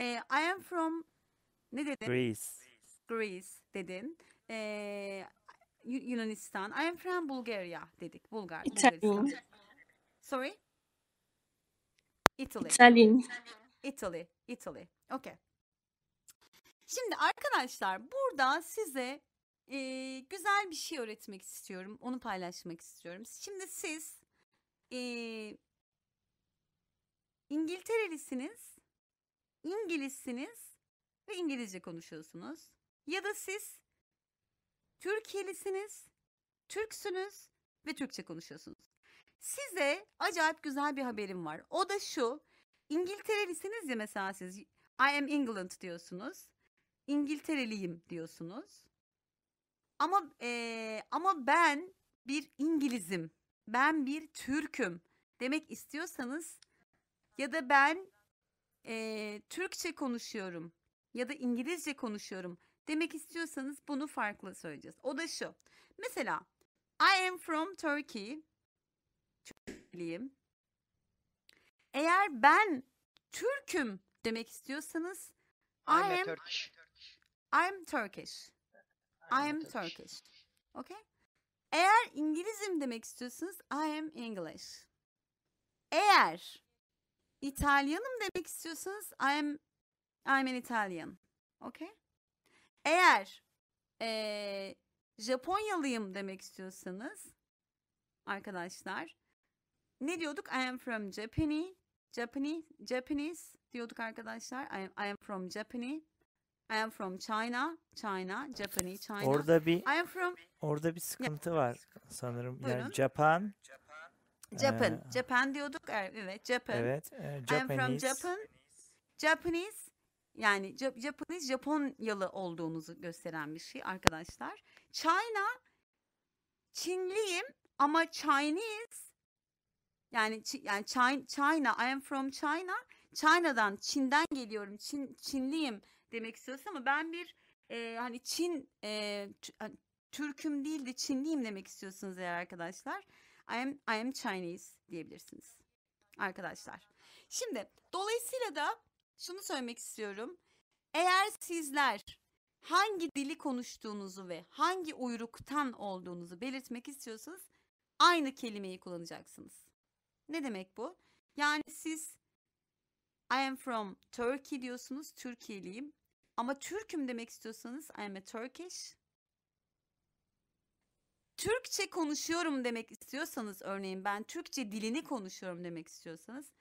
E, I am from ne dedin? Greece. Greece dedin. E, Yunanistan. I am from Bulgaria dedik. Bulgar. Italy. Sorry? Italy. Italy. Italy. Italy. Okay. Şimdi arkadaşlar burada size e, güzel bir şey öğretmek istiyorum. Onu paylaşmak istiyorum. Şimdi siz e, İngilterelisiniz, İngilizsiniz ve İngilizce konuşuyorsunuz. Ya da siz Türkiyelisiniz, Türksünüz ve Türkçe konuşuyorsunuz. Size acayip güzel bir haberim var. O da şu. İngilterelisiniz ya mesela siz I am England diyorsunuz. İngiltereliyim diyorsunuz. Ama e, ama ben bir İngilizim. Ben bir Türk'üm demek istiyorsanız ya da ben e, Türkçe konuşuyorum ya da İngilizce konuşuyorum demek istiyorsanız bunu farklı söyleyeceğiz. O da şu. Mesela I am from Turkey. Türkliyim. Eğer ben Türk'üm demek istiyorsanız I, I am, am Turkish. I'm Turkish. I'm, I'm Turkish. Turkish. Okay? Eğer İngilizim demek istiyorsanız I am English. Eğer İtalyanım demek istiyorsanız I am I'm an Italian. Okay? Eğer ee, Japonyalıyım demek istiyorsanız arkadaşlar ne diyorduk? I am from Japan. Japanese, Japanese diyorduk arkadaşlar. I am, I am from Japan. I am from China. China, Japanese China. Orada bir I am from Orada bir sıkıntı yeah. var sanırım. Buyurun. Yani Japan Japan. Ee, Japan diyorduk. Er, evet, Japan. Evet, e, I am from Japan. Japanese yani Japanese Japonyalı olduğunuzu gösteren bir şey arkadaşlar. China Çinliyim ama Chinese yani yani China, China I am from China. China'dan Çin'den geliyorum. Çin Çinliyim demek istiyorsun ama ben bir e, hani Çin e, hani Türk'üm değil de Çinliyim demek istiyorsunuz eğer arkadaşlar. I am, I am Chinese diyebilirsiniz arkadaşlar. Şimdi dolayısıyla da şunu söylemek istiyorum. Eğer sizler hangi dili konuştuğunuzu ve hangi uyruktan olduğunuzu belirtmek istiyorsanız aynı kelimeyi kullanacaksınız. Ne demek bu? Yani siz I am from Turkey diyorsunuz, Türkiye'liyim. Ama Türk'üm demek istiyorsanız I'm a Turkish. Türkçe konuşuyorum demek istiyorsanız örneğin ben Türkçe dilini konuşuyorum demek istiyorsanız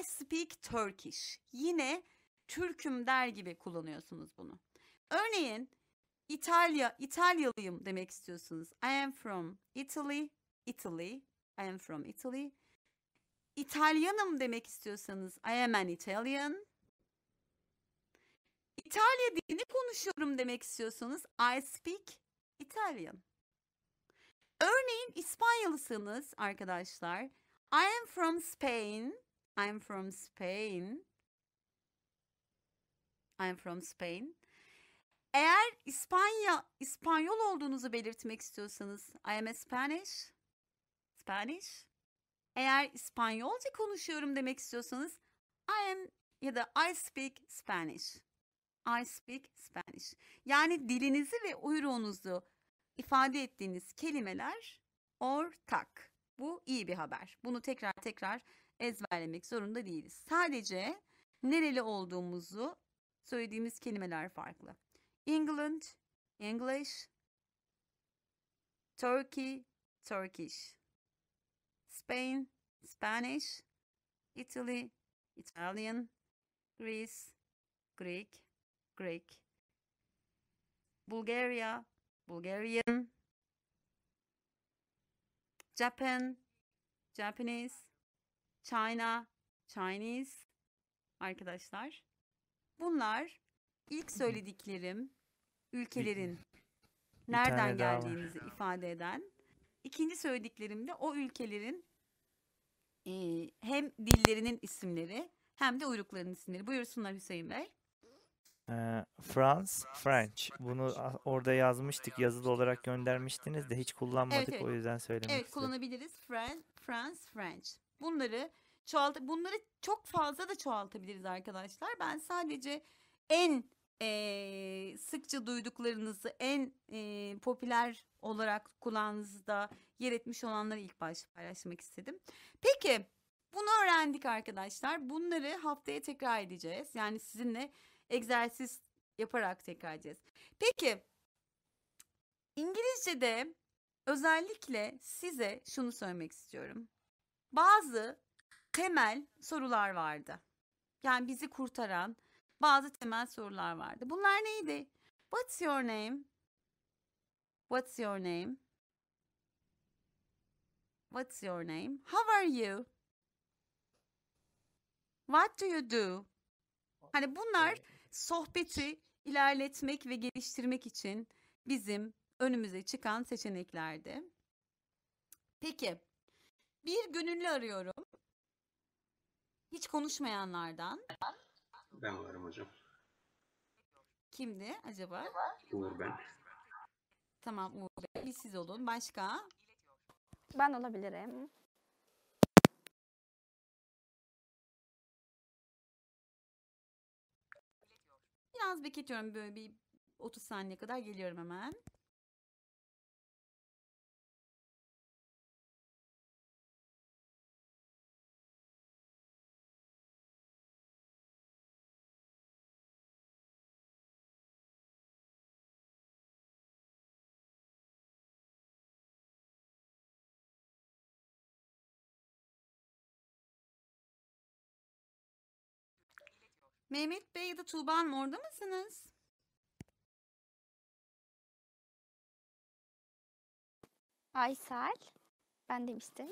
I speak Turkish. Yine Türk'üm der gibi kullanıyorsunuz bunu. Örneğin İtalya, İtalyalıyım demek istiyorsunuz. I am from Italy, Italy. I am from Italy. İtalyanım demek istiyorsanız I am an Italian. İtalya dilini konuşuyorum demek istiyorsanız I speak Italian. Örneğin İspanyalısınız arkadaşlar. I am from Spain. I am from Spain. I am from Spain. Eğer İspanya İspanyol olduğunuzu belirtmek istiyorsanız I am a Spanish. Spanish. Eğer İspanyolca konuşuyorum demek istiyorsanız I am ya da I speak Spanish. I speak Spanish. Yani dilinizi ve uyruğunuzu ifade ettiğiniz kelimeler ortak. Bu iyi bir haber. Bunu tekrar tekrar ezberlemek zorunda değiliz. Sadece nereli olduğumuzu söylediğimiz kelimeler farklı. England, English, Turkey, Turkish, Spain, Spanish, Italy, Italian, Greece, Greek, Greek. Bulgaria, Bulgarian. Japan, Japanese. China, Chinese. Arkadaşlar. Bunlar ilk söylediklerim ülkelerin nereden geldiğinizi ifade eden. İkinci söylediklerim de o ülkelerin hem dillerinin isimleri hem de uyruklarının isimleri. Buyursunlar Hüseyin Bey. Ee, France, French. Bunu orada yazmıştık. Yazılı olarak göndermiştiniz de hiç kullanmadık. Evet, evet. O yüzden söylemek Evet istedim. kullanabiliriz. French, France, French. Bunları çoğalt bunları çok fazla da çoğaltabiliriz arkadaşlar. Ben sadece en e, sıkça duyduklarınızı en e, popüler olarak kulağınızda yer etmiş olanları ilk başta paylaşmak istedim. Peki bunu öğrendik arkadaşlar. Bunları haftaya tekrar edeceğiz. Yani sizinle egzersiz yaparak tekrar edeceğiz. Peki İngilizce'de özellikle size şunu söylemek istiyorum. Bazı temel sorular vardı. Yani bizi kurtaran bazı temel sorular vardı. Bunlar neydi? What's your name? What's your name? What's your name? How are you? What do you do? Hani bunlar sohbeti ilerletmek ve geliştirmek için bizim önümüze çıkan seçeneklerdi. Peki bir gönüllü arıyorum. Hiç konuşmayanlardan. Ben varım hocam. Kimdi acaba? Uğur ben. Tamam Uğur Bey. Siz olun. Başka? Ben olabilirim. Biraz bekletiyorum böyle bir 30 saniye kadar geliyorum hemen. Mehmet Bey ya da Tuğba Hanım orada mısınız? Aysel. Ben demiştim.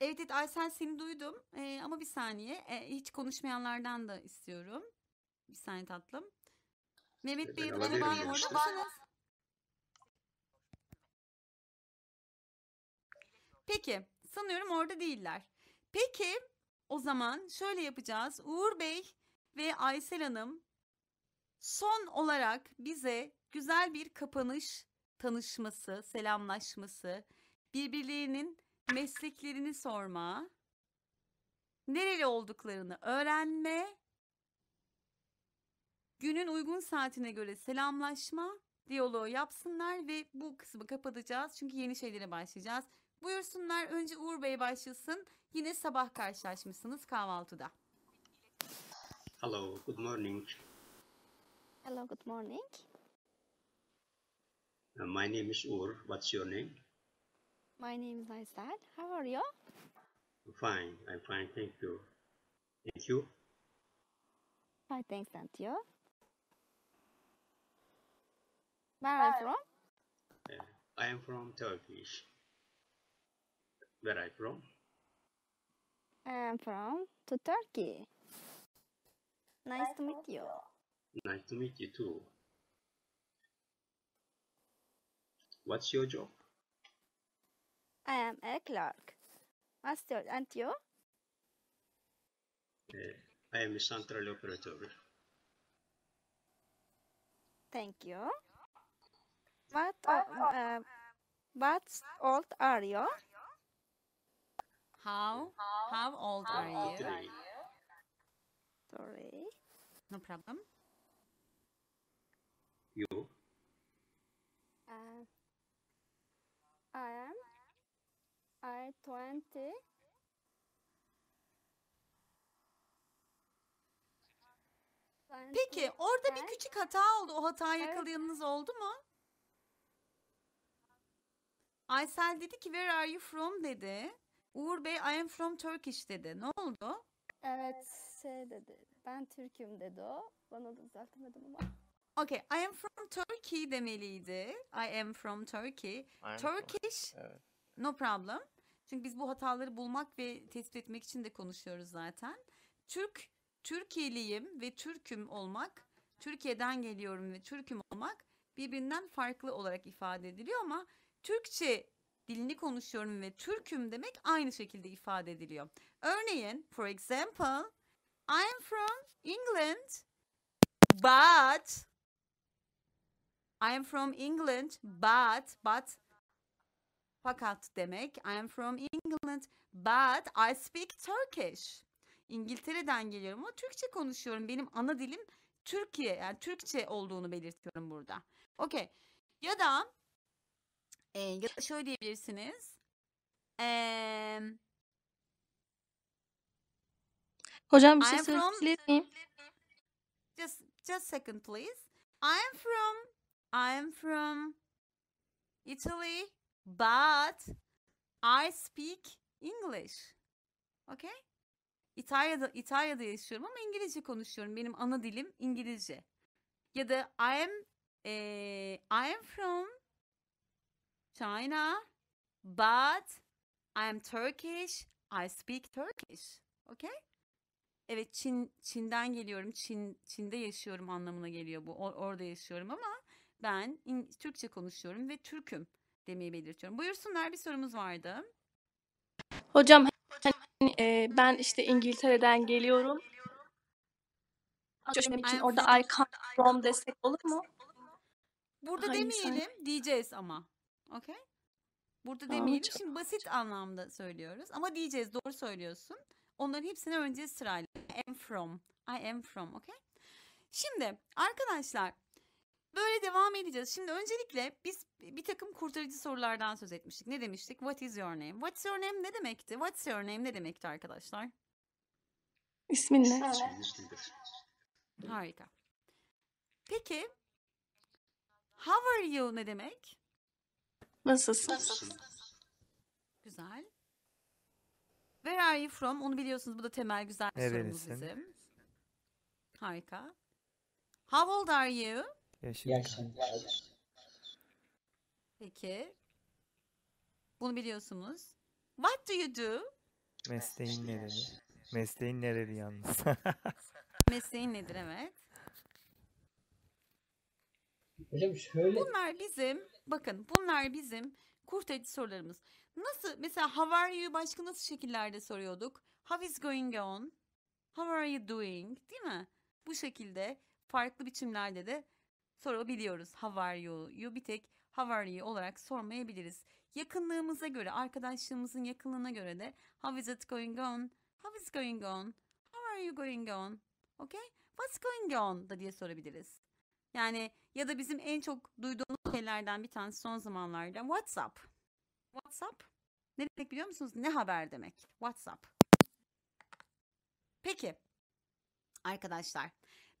Evet, evet Aysel seni duydum ee, ama bir saniye ee, hiç konuşmayanlardan da istiyorum. Bir saniye tatlım. Mehmet Bey ya da Tuğba orada mısınız? Peki sanıyorum orada değiller. Peki o zaman şöyle yapacağız. Uğur Bey ve Aysel Hanım son olarak bize güzel bir kapanış tanışması, selamlaşması, birbirlerinin mesleklerini sorma, nereli olduklarını öğrenme, günün uygun saatine göre selamlaşma diyaloğu yapsınlar ve bu kısmı kapatacağız. Çünkü yeni şeylere başlayacağız. Buyursunlar önce Uğur Bey başlasın. Yine sabah karşılaşmışsınız kahvaltıda. Hello, good morning. Hello, good morning. Uh, my name is Ur. What's your name? My name is Aysel. How are you? Fine, I'm fine, thank you. Thank you. Hi, thanks, and you? Where are you from? Uh, I am from Turkish. Where are you from? I'm from to Turkey. Nice to meet you. Nice to meet you too. What's your job? I am a clerk. Master, aren't you? Uh, I am a central operator. Thank you. What, uh, uh, what old are you? How how old are you? Sorry. No problem. You. Uh, I am. I twenty. Peki orada bir küçük hata oldu. O hatayı evet. oldu mu? Aysel dedi ki where are you from dedi. Uğur Bey I am from Turkish dedi. Ne oldu? Evet şey dedi. Ben Türk'üm dedi o. Bana da düzeltemedim ama. Okay, I am from Turkey demeliydi. I am from Turkey. am from- Turkish, Evet. no problem. Çünkü biz bu hataları bulmak ve tespit etmek için de konuşuyoruz zaten. Türk, Türkiye'liyim ve Türk'üm olmak, Türkiye'den geliyorum ve Türk'üm olmak birbirinden farklı olarak ifade ediliyor ama Türkçe dilini konuşuyorum ve Türk'üm demek aynı şekilde ifade ediliyor. Örneğin for example I'm from England but I'm from England but but fakat demek I'm from England but I speak Turkish. İngiltere'den geliyorum ama Türkçe konuşuyorum. Benim ana dilim Türkiye yani Türkçe olduğunu belirtiyorum burada. Okay. Ya da e, ya da şöyle diyebilirsiniz. E, Hocam bir şey I'm söyleyebilir miyim? Just, just second please. I am from, I am from Italy, but I speak English. Okay? İtalya'da İtalya'da yaşıyorum ama İngilizce konuşuyorum. Benim ana dilim İngilizce. Ya da I am e, I am from China, but I'm Turkish. I speak Turkish. Okay? Evet Çin Çin'den geliyorum. Çin Çin'de yaşıyorum anlamına geliyor bu. Or orada yaşıyorum ama ben İng Türkçe konuşuyorum ve Türk'üm demeyi belirtiyorum. Buyursunlar bir sorumuz vardı. Hocam hani, e, ben işte İngiltere'den geliyorum. Çocuğum için orada I come from desek olur mu? Burada Hayır, hani demeyelim sen... diyeceğiz ama. Okay, Burada demeyelim. Çok... Şimdi basit anlamda söylüyoruz. Ama diyeceğiz doğru söylüyorsun. Onların hepsini önce sırayla. I am from. I am from. Okey? Şimdi arkadaşlar böyle devam edeceğiz. Şimdi öncelikle biz bir takım kurtarıcı sorulardan söz etmiştik. Ne demiştik? What is your name? What's your name ne demekti? What's your name ne demekti arkadaşlar? İsmin ne? Harika. Peki. How are you ne demek? Nasılsın? Güzel. Where are you from? Onu biliyorsunuz. Bu da temel güzel bir sorumuz bizim. Harika. How old are you? Yaşın kaç? Peki. Bunu biliyorsunuz. What do you do? Mesleğin nereli? Mesleğin nereli yalnız? Mesleğin nedir? Evet. Hocam şöyle Bunlar bizim Bakın bunlar bizim kurtarıcı sorularımız. Nasıl mesela how are you başka nasıl şekillerde soruyorduk? How is going on? How are you doing? Değil mi? Bu şekilde farklı biçimlerde de sorabiliyoruz. How are you? You bir tek how are you olarak sormayabiliriz. Yakınlığımıza göre, arkadaşlığımızın yakınlığına göre de how is it going on? How is going on? How are you going on? Okay? What's going on da diye sorabiliriz. Yani ya da bizim en çok duyduğumuz şeylerden bir tanesi son zamanlarda WhatsApp. WhatsApp ne demek biliyor musunuz? Ne haber demek? WhatsApp. Peki arkadaşlar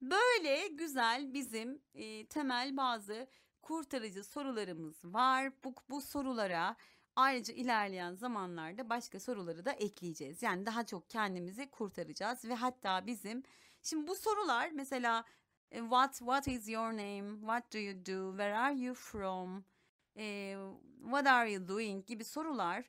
böyle güzel bizim e, temel bazı kurtarıcı sorularımız var. Bu, bu sorulara ayrıca ilerleyen zamanlarda başka soruları da ekleyeceğiz. Yani daha çok kendimizi kurtaracağız ve hatta bizim şimdi bu sorular mesela e, what What is your name? What do you do? Where are you from? E, what are you doing? gibi sorular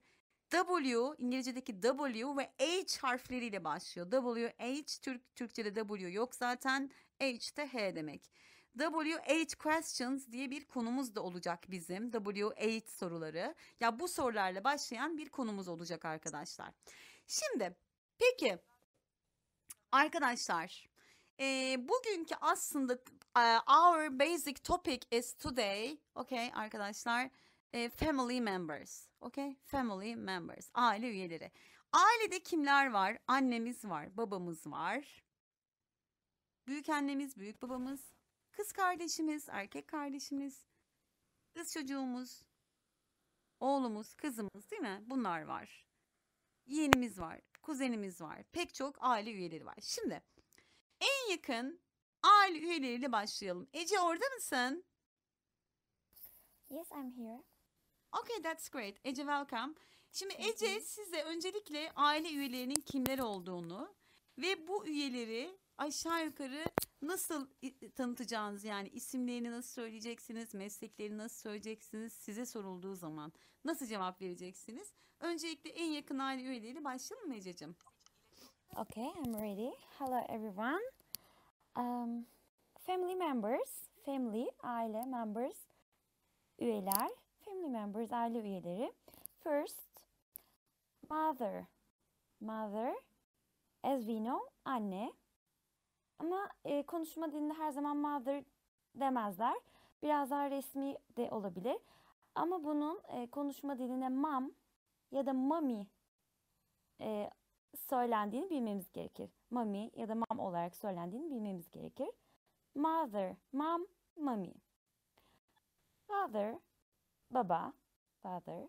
W İngilizce'deki W ve H harfleriyle başlıyor. W H Türk Türkçe'de W yok zaten H de H demek. W H questions diye bir konumuz da olacak bizim. W H soruları. Ya bu sorularla başlayan bir konumuz olacak arkadaşlar. Şimdi peki arkadaşlar e, bugünkü aslında uh, our basic topic is today. Okay arkadaşlar. E, family members. Okay family members. Aile üyeleri. Ailede kimler var? Annemiz var, babamız var. Büyük annemiz, büyük babamız, kız kardeşimiz, erkek kardeşimiz, kız çocuğumuz, oğlumuz, kızımız değil mi? Bunlar var. Yeğenimiz var, kuzenimiz var. Pek çok aile üyeleri var. Şimdi en yakın aile üyeleriyle başlayalım. Ece orada mısın? Yes, I'm here. Okay, that's great. Ece welcome. Şimdi Ece size öncelikle aile üyelerinin kimler olduğunu ve bu üyeleri aşağı yukarı nasıl tanıtacağınız yani isimlerini nasıl söyleyeceksiniz, mesleklerini nasıl söyleyeceksiniz size sorulduğu zaman nasıl cevap vereceksiniz? Öncelikle en yakın aile üyeleriyle başlayalım mı Ececiğim? Okay, I'm ready. Hello everyone. Um, family members, family aile members üyeler, family members aile üyeleri. First, mother, mother, as we know anne. Ama e, konuşma dilinde her zaman mother demezler. Biraz daha resmi de olabilir. Ama bunun e, konuşma diline mom ya da mommy e, söylendiğini bilmemiz gerekir mommy ya da mom olarak söylendiğini bilmemiz gerekir. Mother, mom, mommy. Father, baba, father.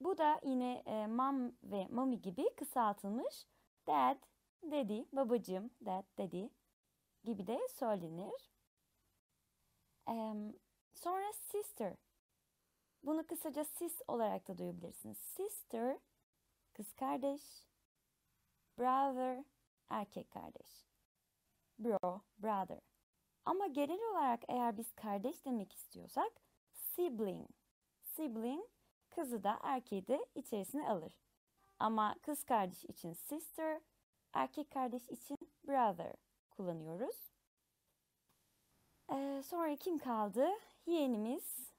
Bu da yine e, mom ve mommy gibi kısaltılmış. Dad, daddy, babacığım, dad, daddy gibi de söylenir. E, sonra sister. Bunu kısaca sis olarak da duyabilirsiniz. Sister, kız kardeş brother erkek kardeş. Bro, brother. Ama genel olarak eğer biz kardeş demek istiyorsak sibling. Sibling kızı da erkeği de içerisine alır. Ama kız kardeş için sister, erkek kardeş için brother kullanıyoruz. Ee, sonra kim kaldı? Yeğenimiz.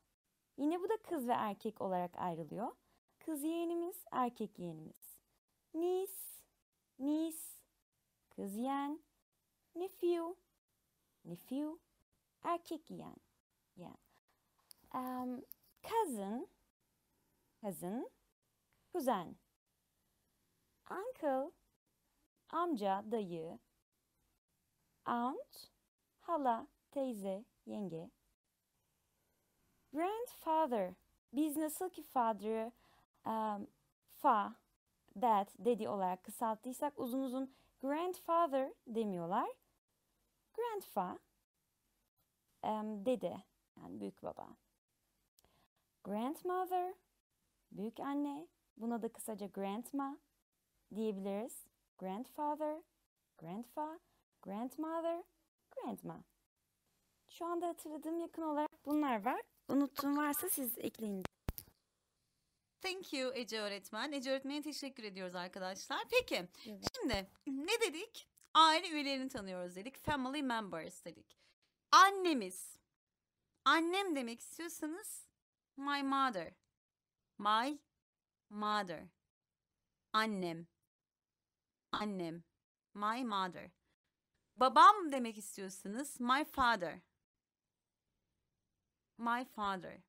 Yine bu da kız ve erkek olarak ayrılıyor. Kız yeğenimiz, erkek yeğenimiz. Niece, niece, kız yeğen, nephew, nephew, erkek yeğen, yeğen. Um, cousin, cousin, kuzen. Uncle, amca, dayı. Aunt, hala, teyze, yenge. Grandfather, biz nasıl ki father, um, fa, dad, daddy olarak kısalttıysak uzun uzun grandfather demiyorlar. Grandfa, um, dede yani büyük baba. Grandmother, büyük anne. Buna da kısaca grandma diyebiliriz. Grandfather, grandfa, grandmother, grandma. Şu anda hatırladığım yakın olarak bunlar var. Unuttuğum varsa siz ekleyin. Thank you Ece öğretmen. Ece öğretmene teşekkür ediyoruz arkadaşlar. Peki evet. şimdi ne dedik? Aile üyelerini tanıyoruz dedik. Family members dedik. Annemiz. Annem demek istiyorsanız my mother. My mother. Annem. Annem. My mother. Babam demek istiyorsanız my father. My father.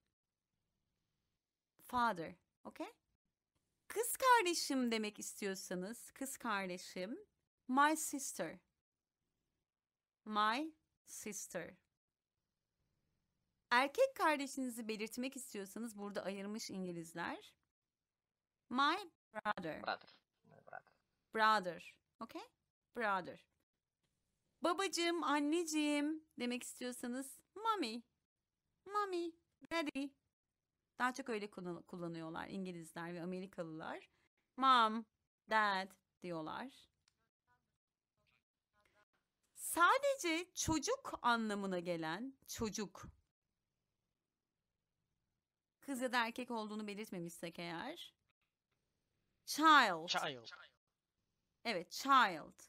Father. Okay? Kız kardeşim demek istiyorsanız kız kardeşim my sister. My sister. Erkek kardeşinizi belirtmek istiyorsanız burada ayırmış İngilizler. My brother. Brother. brother. Brother. Okay? Brother. Babacığım, anneciğim demek istiyorsanız mommy. Mommy, daddy. Daha çok öyle kullanıyorlar İngilizler ve Amerikalılar. Mom, dad diyorlar. Sadece çocuk anlamına gelen çocuk. Kız ya da erkek olduğunu belirtmemişsek eğer. Child. Child. Evet, child.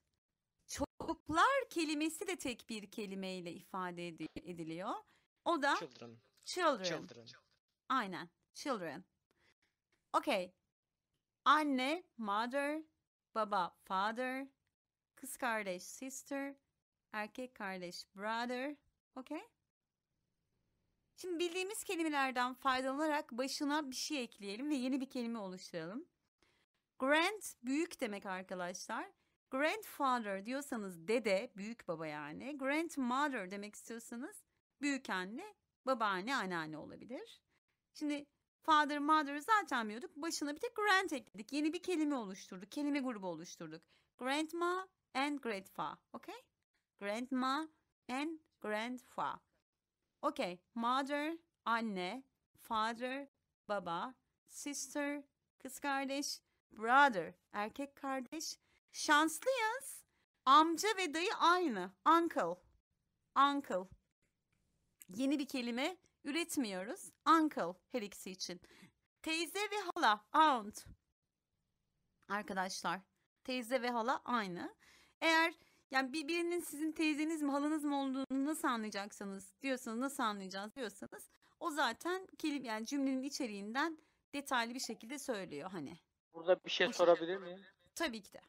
Çocuklar kelimesi de tek bir kelimeyle ifade ediliyor. O da children. Children. children. Aynen. Children. Okay. Anne, mother, baba, father, kız kardeş, sister, erkek kardeş, brother. Okay? Şimdi bildiğimiz kelimelerden faydalanarak başına bir şey ekleyelim ve yeni bir kelime oluşturalım. Grand büyük demek arkadaşlar. Grandfather diyorsanız dede, büyük baba yani. Grandmother demek istiyorsanız büyük anne, babaanne, anneanne olabilir. Şimdi father mother'ı zaten biliyorduk. Başına bir tek grand ekledik. Yeni bir kelime oluşturduk. Kelime grubu oluşturduk. Grandma and grandpa. Okay? Grandma and grandpa. Okay. Mother anne, father baba, sister kız kardeş, brother erkek kardeş. Şanslıyız. Amca ve dayı aynı. Uncle. Uncle. Yeni bir kelime üretmiyoruz. Uncle her ikisi için. Teyze ve hala aunt. Arkadaşlar teyze ve hala aynı. Eğer yani birbirinin sizin teyzeniz mi halanız mı olduğunu nasıl anlayacaksınız diyorsanız nasıl anlayacağız diyorsanız o zaten kelim yani cümlenin içeriğinden detaylı bir şekilde söylüyor hani. Burada bir şey o sorabilir miyim? Tabii ki de.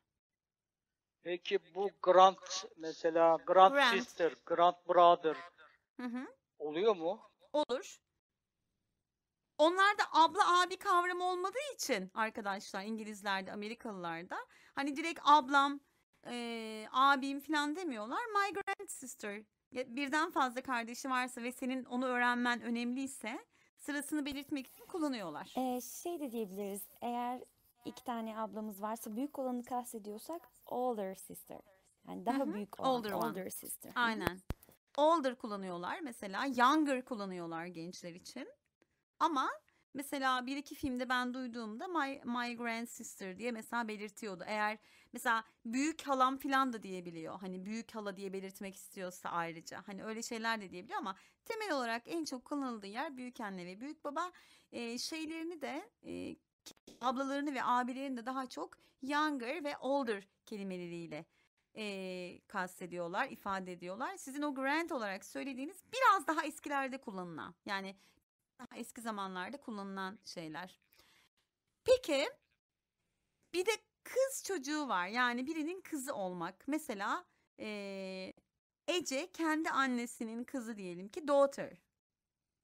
Peki bu Grant mesela Grand, Grant. Sister, Grant Brother hı hı. oluyor mu? olur. Onlarda abla abi kavramı olmadığı için arkadaşlar İngilizlerde, Amerikalılarda hani direkt ablam, e, abim falan demiyorlar. My grand sister birden fazla kardeşi varsa ve senin onu öğrenmen önemliyse sırasını belirtmek için kullanıyorlar. Ee, şey de diyebiliriz. Eğer iki tane ablamız varsa büyük olanı kastediyorsak older sister. Yani daha Hı-hı. büyük olan older, older sister. Aynen older kullanıyorlar mesela younger kullanıyorlar gençler için. Ama mesela bir iki filmde ben duyduğumda my, my grand sister diye mesela belirtiyordu. Eğer mesela büyük halam filan da diyebiliyor. Hani büyük hala diye belirtmek istiyorsa ayrıca. Hani öyle şeyler de diyebiliyor ama temel olarak en çok kullanıldığı yer büyük anne ve büyük baba. E, şeylerini de e, ablalarını ve abilerini de daha çok younger ve older kelimeleriyle e, kastediyorlar, ifade ediyorlar. Sizin o grant olarak söylediğiniz biraz daha eskilerde kullanılan yani daha eski zamanlarda kullanılan şeyler. Peki bir de kız çocuğu var yani birinin kızı olmak. Mesela e, Ece kendi annesinin kızı diyelim ki daughter.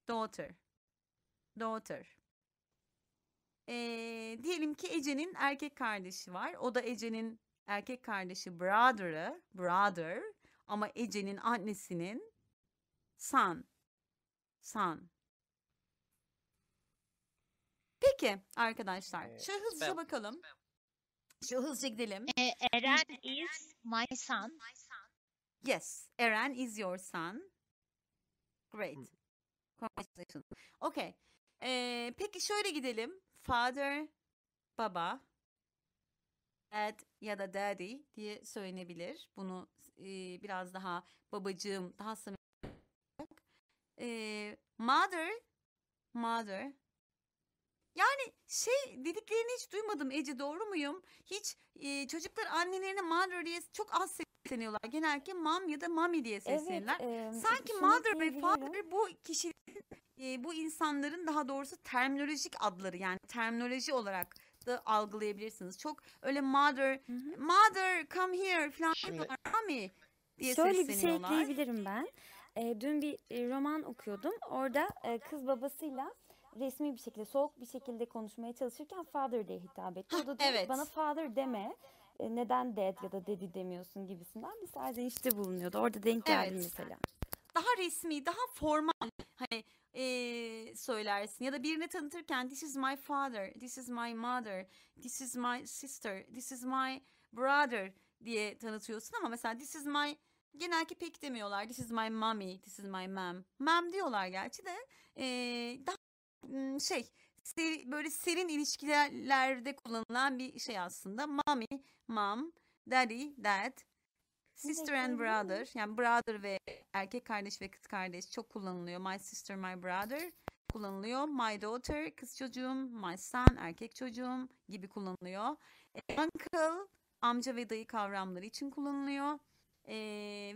Daughter. Daughter. E, diyelim ki Ece'nin erkek kardeşi var. O da Ece'nin erkek kardeşi brother'ı brother ama Ece'nin annesinin son. Son. Peki arkadaşlar evet. şöyle hızlıca ben, bakalım. Şöyle hızlıca gidelim. E, Eren is my son. Yes, Eren is your son. Great. Hmm. Congratulations. Okay. Ee, peki şöyle gidelim. Father, baba dad ya da daddy diye söylenebilir. Bunu e, biraz daha babacığım daha samimi E, mother, mother. Yani şey dediklerini hiç duymadım Ece doğru muyum? Hiç e, çocuklar annelerine mother diye çok az sesleniyorlar. Genelde mom ya da mommy diye seslenirler. Evet, e, Sanki mother ve father bu kişi e, bu insanların daha doğrusu terminolojik adları yani terminoloji olarak da algılayabilirsiniz. Çok öyle mother, hı hı. mother come here falan Şimdi... diye Şöyle bir şey ekleyebilirim ben. E, dün bir e, roman okuyordum. Orada e, kız babasıyla resmi bir şekilde, soğuk bir şekilde konuşmaya çalışırken father diye hitap etti. O da diyor, evet. bana father deme e, neden dad ya da dedi demiyorsun gibisinden bir serzenişte bulunuyordu. Orada denk geldi evet. mesela. Daha resmi, daha formal. Hani e, söylersin ya da birini tanıtırken this is my father, this is my mother, this is my sister, this is my brother diye tanıtıyorsun ama mesela this is my genelki pek demiyorlar. This is my mommy, this is my mom. Mom diyorlar gerçi de e, daha şey seri, böyle serin ilişkilerde kullanılan bir şey aslında. Mommy, mom, daddy, dad, Sister and brother yani brother ve erkek kardeş ve kız kardeş çok kullanılıyor. My sister, my brother kullanılıyor. My daughter, kız çocuğum, my son, erkek çocuğum gibi kullanılıyor. Ee, uncle, amca ve dayı kavramları için kullanılıyor. E,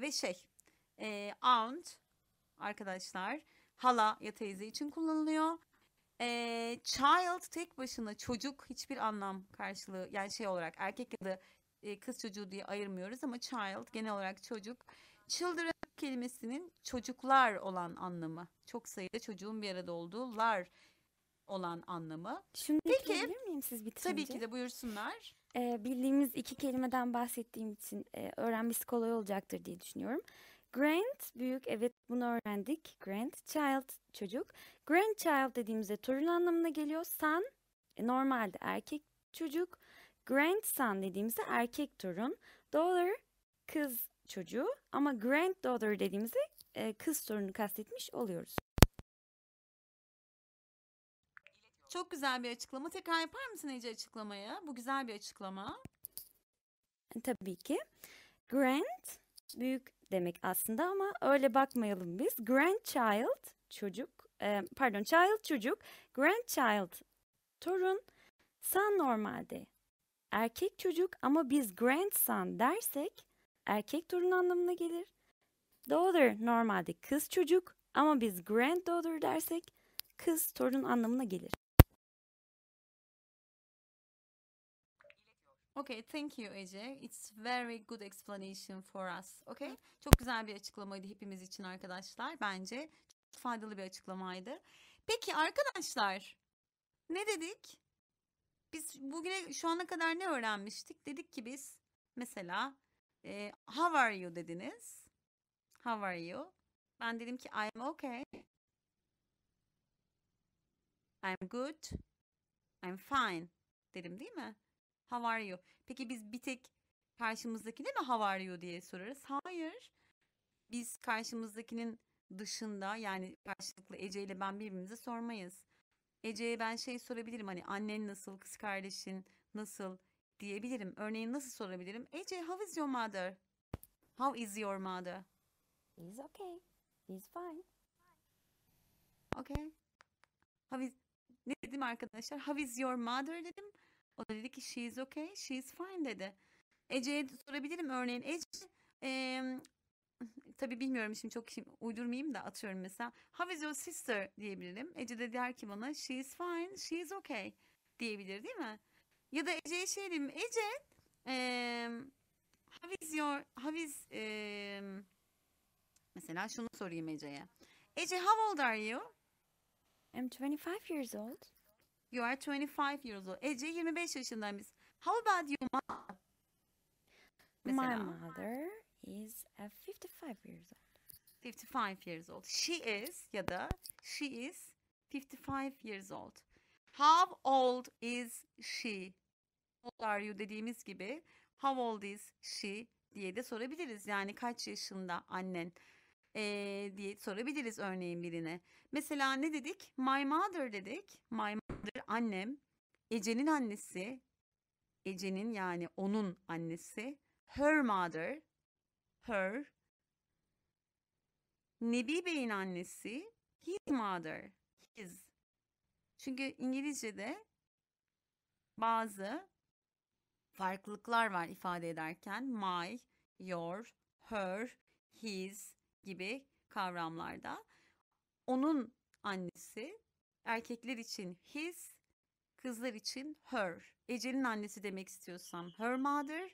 ve şey, e, aunt arkadaşlar, hala ya teyze için kullanılıyor. E, child tek başına çocuk hiçbir anlam karşılığı yani şey olarak erkek ya da e, kız çocuğu diye ayırmıyoruz ama child genel olarak çocuk. Children kelimesinin çocuklar olan anlamı. Çok sayıda çocuğun bir arada olduğu lar olan anlamı. Şunu Peki, miyim siz bitirince? Tabii ki de buyursunlar. Ee, bildiğimiz iki kelimeden bahsettiğim için e, öğrenmesi kolay olacaktır diye düşünüyorum. Grand büyük evet bunu öğrendik. Grand child çocuk. Grandchild dediğimizde torun anlamına geliyor. Son e, normalde erkek çocuk. Grandson dediğimizde erkek torun, daughter kız çocuğu ama granddaughter dediğimizde e, kız torunu kastetmiş oluyoruz. Çok güzel bir açıklama. Tekrar yapar mısın Ece açıklamayı? Bu güzel bir açıklama. E, tabii ki. Grand büyük demek aslında ama öyle bakmayalım biz. Grandchild çocuk, e, pardon child çocuk, grandchild torun, son normalde Erkek çocuk ama biz grandson dersek erkek torun anlamına gelir. Daughter normalde kız çocuk ama biz granddaughter dersek kız torun anlamına gelir. Okay, thank you Ece. It's very good explanation for us. Okay? Çok güzel bir açıklamaydı hepimiz için arkadaşlar bence. Çok faydalı bir açıklamaydı. Peki arkadaşlar ne dedik? Biz bugüne şu ana kadar ne öğrenmiştik? Dedik ki biz mesela e, how are you dediniz. How are you? Ben dedim ki I'm okay. I'm good. I'm fine dedim değil mi? How are you? Peki biz bir tek karşımızdaki karşımızdakine mi how are you diye sorarız? Hayır. Biz karşımızdakinin dışında yani karşılıklı Ece ile ben birbirimize sormayız. Ece'ye ben şey sorabilirim hani annen nasıl, kız kardeşin nasıl diyebilirim. Örneğin nasıl sorabilirim? Ece how is your mother? How is your mother? He's okay. He's fine. Okay. How is, ne dedim arkadaşlar? How is your mother dedim. O da dedi ki she is okay, she is fine dedi. Ece'ye sorabilirim örneğin. Ece e, tabii bilmiyorum şimdi çok şimdi uydurmayayım da atıyorum mesela. How is your sister diyebilirim. Ece de der ki bana she is fine, she is okay diyebilir değil mi? Ya da Ece'ye şey diyeyim. Ece ee, how is your how is ee, mesela şunu sorayım Ece'ye. Ece how old are you? I'm 25 years old. You are 25 years old. Ece 25 yaşındaymış. How about you? mom? Mesela, My mother is 55 years old. 55 years old. She is ya da she is 55 years old. How old is she? Old are you dediğimiz gibi how old is she diye de sorabiliriz. Yani kaç yaşında annen ee, diye sorabiliriz örneğin birine. Mesela ne dedik? My mother dedik. My mother annem. Ece'nin annesi. Ece'nin yani onun annesi. Her mother her Nebi Bey'in annesi his mother his çünkü İngilizce'de bazı farklılıklar var ifade ederken my, your, her, his gibi kavramlarda. Onun annesi erkekler için his, kızlar için her. Ece'nin annesi demek istiyorsam her mother,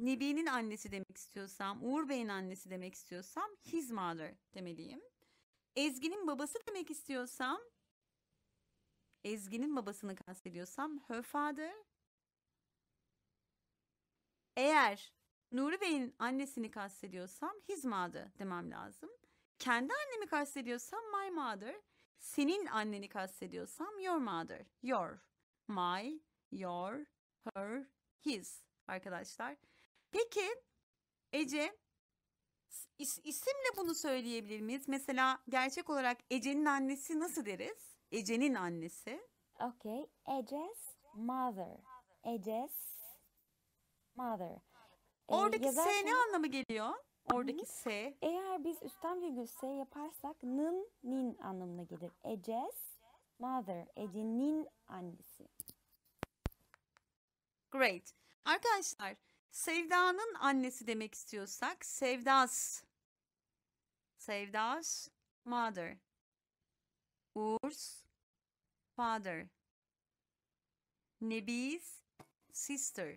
Nebi'nin annesi demek istiyorsam, Uğur Bey'in annesi demek istiyorsam his mother demeliyim. Ezgi'nin babası demek istiyorsam Ezgi'nin babasını kastediyorsam her father. Eğer Nuri Bey'in annesini kastediyorsam his mother demem lazım. Kendi annemi kastediyorsam my mother. Senin anneni kastediyorsam your mother. Your. My, your, her, his arkadaşlar. Peki Ece is, isimle bunu söyleyebilir miyiz? Mesela gerçek olarak Ece'nin annesi nasıl deriz? Ece'nin annesi. Okay. Ece's mother. Ece's mother. Ee, Oradaki yazarsanız... S ne anlamı geliyor? Oradaki S. Eğer biz üstten virgül S yaparsak nın nin anlamına gelir. Ece's mother. Ece'nin annesi. Great. Arkadaşlar Sevda'nın annesi demek istiyorsak Sevdas. Sevdas mother. Urs father. Nebi's sister.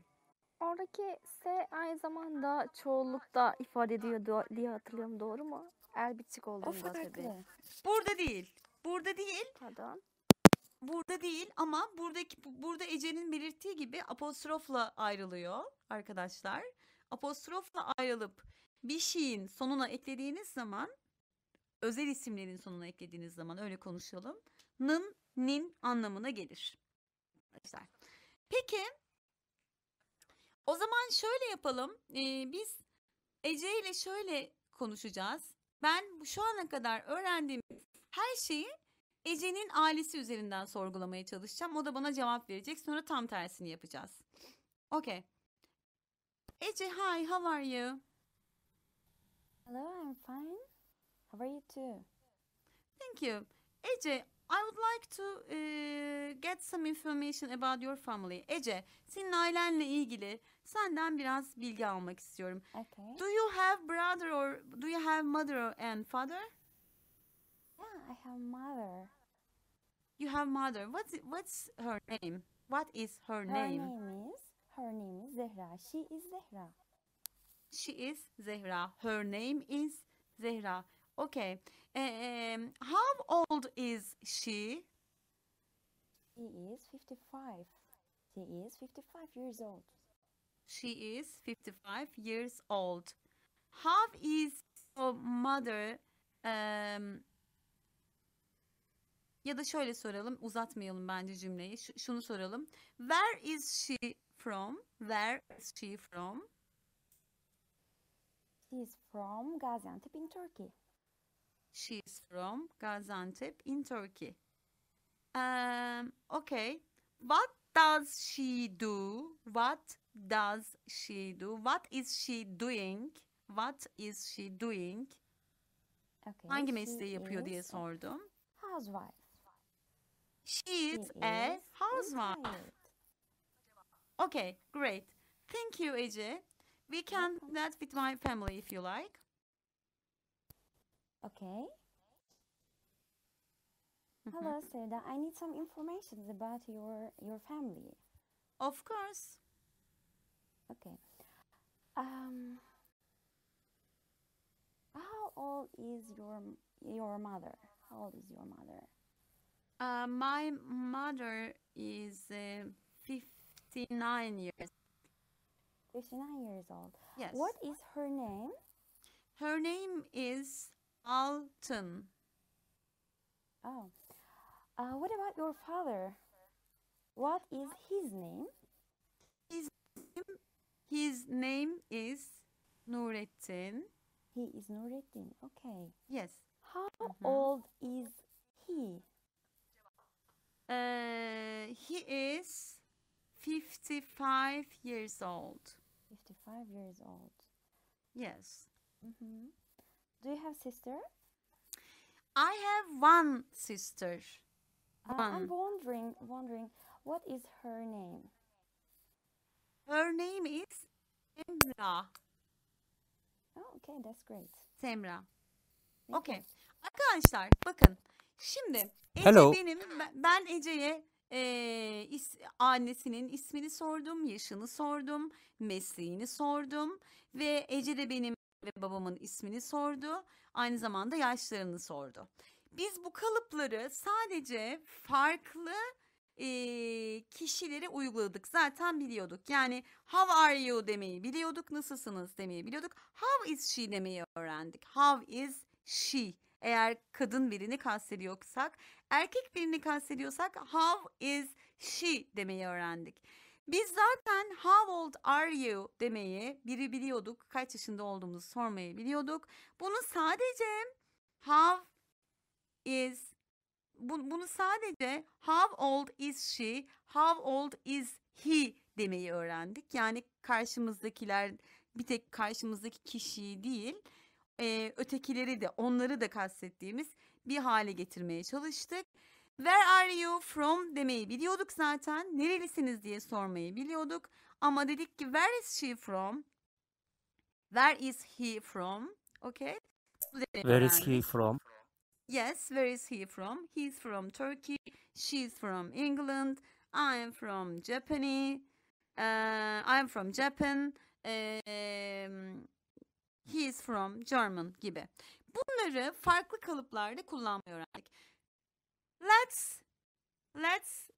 Oradaki S aynı zamanda çoğullukta ifade ediyor diye hatırlıyorum doğru mu? Elbiçik olduğunda tabii. Burada değil. Burada değil. Pardon burada değil ama buradaki burada Ece'nin belirttiği gibi apostrofla ayrılıyor arkadaşlar. Apostrofla ayrılıp bir şeyin sonuna eklediğiniz zaman özel isimlerin sonuna eklediğiniz zaman öyle konuşalım. Nın, nin anlamına gelir. Arkadaşlar. Peki o zaman şöyle yapalım. Ee, biz Ece ile şöyle konuşacağız. Ben şu ana kadar öğrendiğim her şeyi Ece'nin ailesi üzerinden sorgulamaya çalışacağım. O da bana cevap verecek. Sonra tam tersini yapacağız. Okay. Ece, hi, how are you? Hello, I'm fine. How are you too? Thank you. Ece, I would like to uh, get some information about your family. Ece, senin ailenle ilgili senden biraz bilgi almak istiyorum. Okay. Do you have brother or do you have mother and father? Yeah, I have mother. You have mother. What's what's her name? What is her, her name? Her name is her name is Zehra. She is Zehra. She is Zehra. Her name is Zehra. Okay. Um, how old is she? She is 55. She is 55 years old. She is 55 years old. How is your mother um, Ya da şöyle soralım, uzatmayalım bence cümleyi. Ş- şunu soralım. Where is she from? Where is she from? She is from Gaziantep in Turkey. She is from Gaziantep in Turkey. Um, okay. What does she do? What does she do? What is she doing? What is she doing? Okay, Hangi mesleği yapıyor diye sordum. Housewife. She is a housewife. Okay, great. Thank you, Ece. We can do that with my family if you like. Okay. Mm-hmm. Hello, Seda. I need some information about your your family. Of course. Okay. Um. How old is your your mother? How old is your mother? Uh, my mother is uh, 59 years. 59 years old. Yes. What is her name? Her name is Alton. Oh. Uh, what about your father? What is his name? His name, his name is Nurettin. He is Nurettin. Okay. Yes. How mm -hmm. old is he? Uh, he is 55 years old. 55 years old. Yes. Mm -hmm. Do you have sister? I have one sister. One. Uh, I'm wondering, wondering, what is her name? Her name is Emra. Oh, okay, that's great. Semra. Okay. Arkadaşlar bakın Şimdi Ece Hello. benim ben Ece'ye e, is, annesinin ismini sordum, yaşını sordum, mesleğini sordum ve Ece de benim ve babamın ismini sordu. Aynı zamanda yaşlarını sordu. Biz bu kalıpları sadece farklı e, kişilere uyguladık. Zaten biliyorduk. Yani how are you demeyi biliyorduk. Nasılsınız demeyi biliyorduk. How is she demeyi öğrendik. How is she eğer kadın birini kastediyorsak, erkek birini kastediyorsak how is she demeyi öğrendik. Biz zaten how old are you demeyi biri biliyorduk. Kaç yaşında olduğumuzu sormayı biliyorduk. Bunu sadece how is bunu sadece how old is she, how old is he demeyi öğrendik. Yani karşımızdakiler bir tek karşımızdaki kişiyi değil, e, ötekileri de onları da kastettiğimiz bir hale getirmeye çalıştık. Where are you from demeyi biliyorduk zaten. Nerelisiniz diye sormayı biliyorduk. Ama dedik ki where is she from? Where is he from? Okay. Where is he from? Yes, where is he from? He's from Turkey. She's from England. I'm from Japan. Uh, I'm from Japan. Um, he is from German gibi. Bunları farklı kalıplarda kullanmayı artık. Let's let's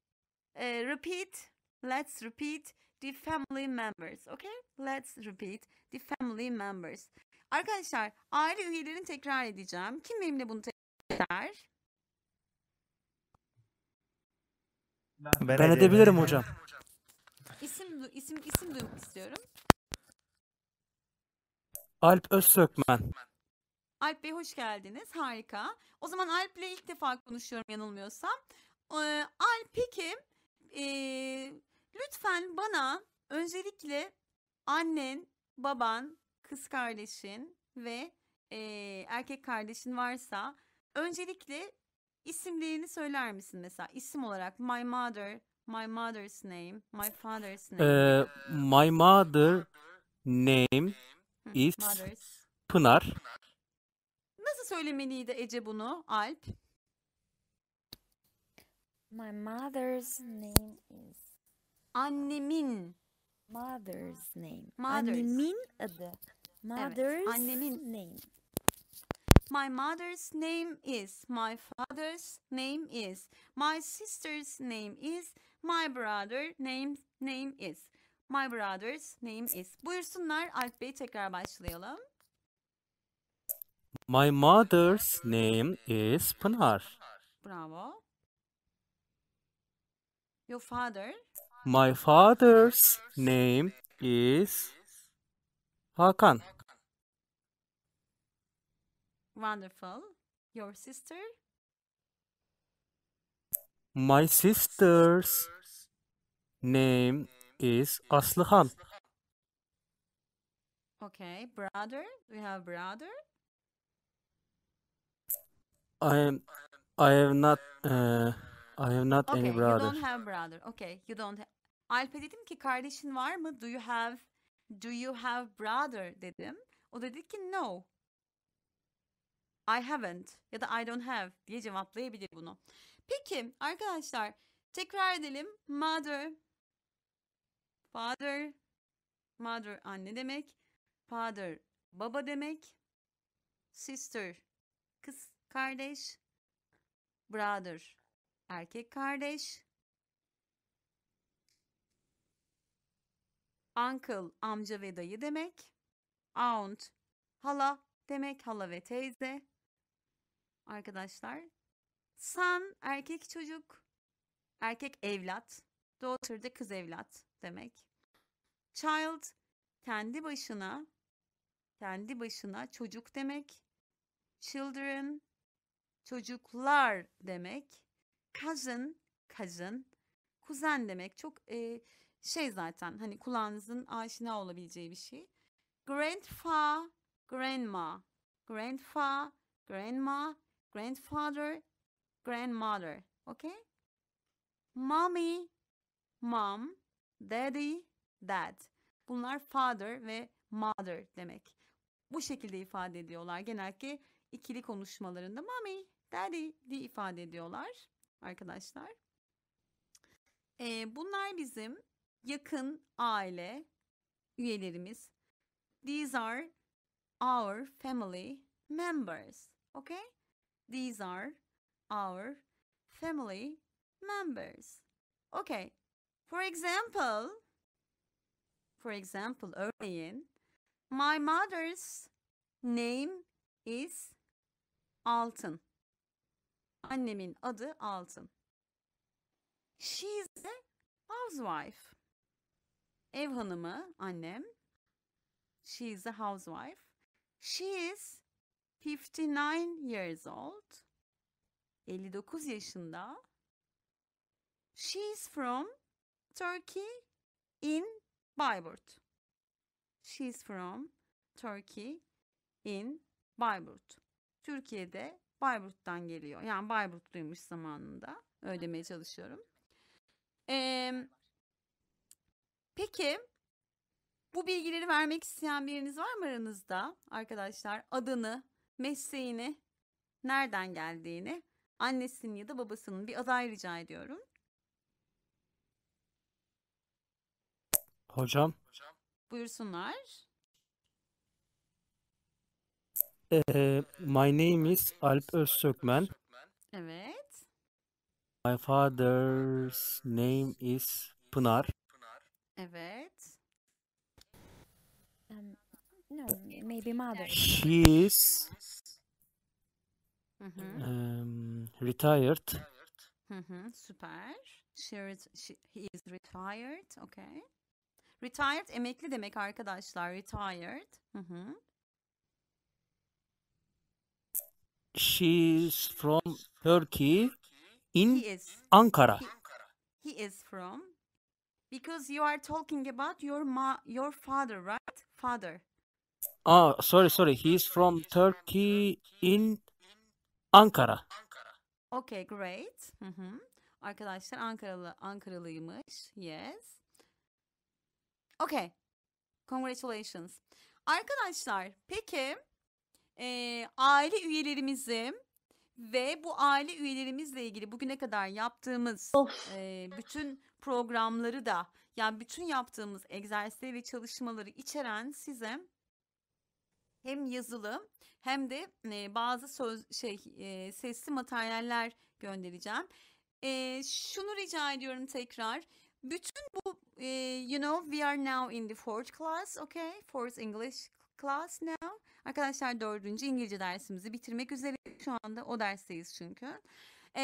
uh, repeat let's repeat the family members. Okay? Let's repeat the family members. Arkadaşlar aile üyelerini tekrar edeceğim. Kim benimle bunu tekrar eder? Ben, ben edebilirim hocam. İsim isim isim duymak istiyorum. Alp Özsökmen. Alp Bey hoş geldiniz. Harika. O zaman Alp'le ilk defa konuşuyorum yanılmıyorsam. Ee, Alp peki e, lütfen bana öncelikle annen, baban, kız kardeşin ve e, erkek kardeşin varsa öncelikle isimlerini söyler misin mesela isim olarak my mother, my mother's name, my father's name. Ee, my mother name is Mothers. Pınar. Nasıl söylemeliydi Ece bunu Alp? My mother's name is Annemin. Mother's name. Mother's. Annemin adı. Mother's evet, annemin. name. My mother's name is. My father's name is. My sister's name is. My brother name name is. My brother's name is. Buyursunlar Alp Bey tekrar başlayalım. My mother's name is Pınar. Bravo. Your father? My father's name is Hakan. Wonderful. Your sister? My sister's name is Aslıhan. Okay, brother. We have brother? I am. I have not. Uh, I have not okay, any brother. Okay, you don't have brother. Okay, you don't. Ha- Alp'e dedim ki kardeşin var mı? Do you have? Do you have brother dedim. O dedi ki no. I haven't ya da I don't have diye cevaplayabilir bunu. Peki arkadaşlar tekrar edelim. Mother, Father, mother anne demek. Father baba demek. Sister kız kardeş. Brother erkek kardeş. Uncle amca ve dayı demek. Aunt hala demek hala ve teyze. Arkadaşlar son erkek çocuk, erkek evlat, daughter de kız evlat demek. Child kendi başına kendi başına çocuk demek. Children çocuklar demek. Cousin cousin kuzen demek. Çok e, şey zaten hani kulağınızın aşina olabileceği bir şey. Grandpa, grandma, grandpa, grandma, grandfather, grandmother. Okay? Mommy, mom, daddy, dad. Bunlar father ve mother demek. Bu şekilde ifade ediyorlar. Genellikle ikili konuşmalarında mommy, daddy diye ifade ediyorlar arkadaşlar. Ee, bunlar bizim yakın aile üyelerimiz. These are our family members. Okay? These are our family members. Okay. For example, for example örneğin my mother's name is Altın. Annemin adı Altın. She is a housewife. Ev hanımı annem. She is a housewife. She is 59 years old. 59 yaşında. She is from Turkey in Bayburt. She's from Turkey in Bayburt. Türkiye'de Bayburt'tan geliyor. Yani Bayburtluymuş zamanında. ödemeye çalışıyorum. Ee, peki bu bilgileri vermek isteyen biriniz var mı aranızda arkadaşlar? Adını, mesleğini, nereden geldiğini, annesinin ya da babasının bir aday rica ediyorum. Hocam, Buyursunlar. eh, my name is Alp Özsökmen. Evet. My father's name is Pınar. Evet. Um, no, maybe mother. She is um, retired. Hı hı. Süper. She, ret- she- he is retired. Okay. Retired emekli demek arkadaşlar. Retired. Hı hı. She's from Turkey in He is. Ankara. He, he is from because you are talking about your ma your father, right? Father. Ah sorry, sorry. he is from Turkey in Ankara. Okay, great. Hı hı. Arkadaşlar Ankaralı Ankaralıymış. Yes. Okay. Congratulations. Arkadaşlar peki e, aile üyelerimizi ve bu aile üyelerimizle ilgili bugüne kadar yaptığımız e, bütün programları da yani bütün yaptığımız egzersizleri ve çalışmaları içeren size hem yazılı hem de e, bazı söz şey e, sesli materyaller göndereceğim. E, şunu rica ediyorum tekrar bütün bu e, you know we are now in the fourth class okay fourth English class now. Arkadaşlar dördüncü İngilizce dersimizi bitirmek üzere şu anda o dersteyiz çünkü. E,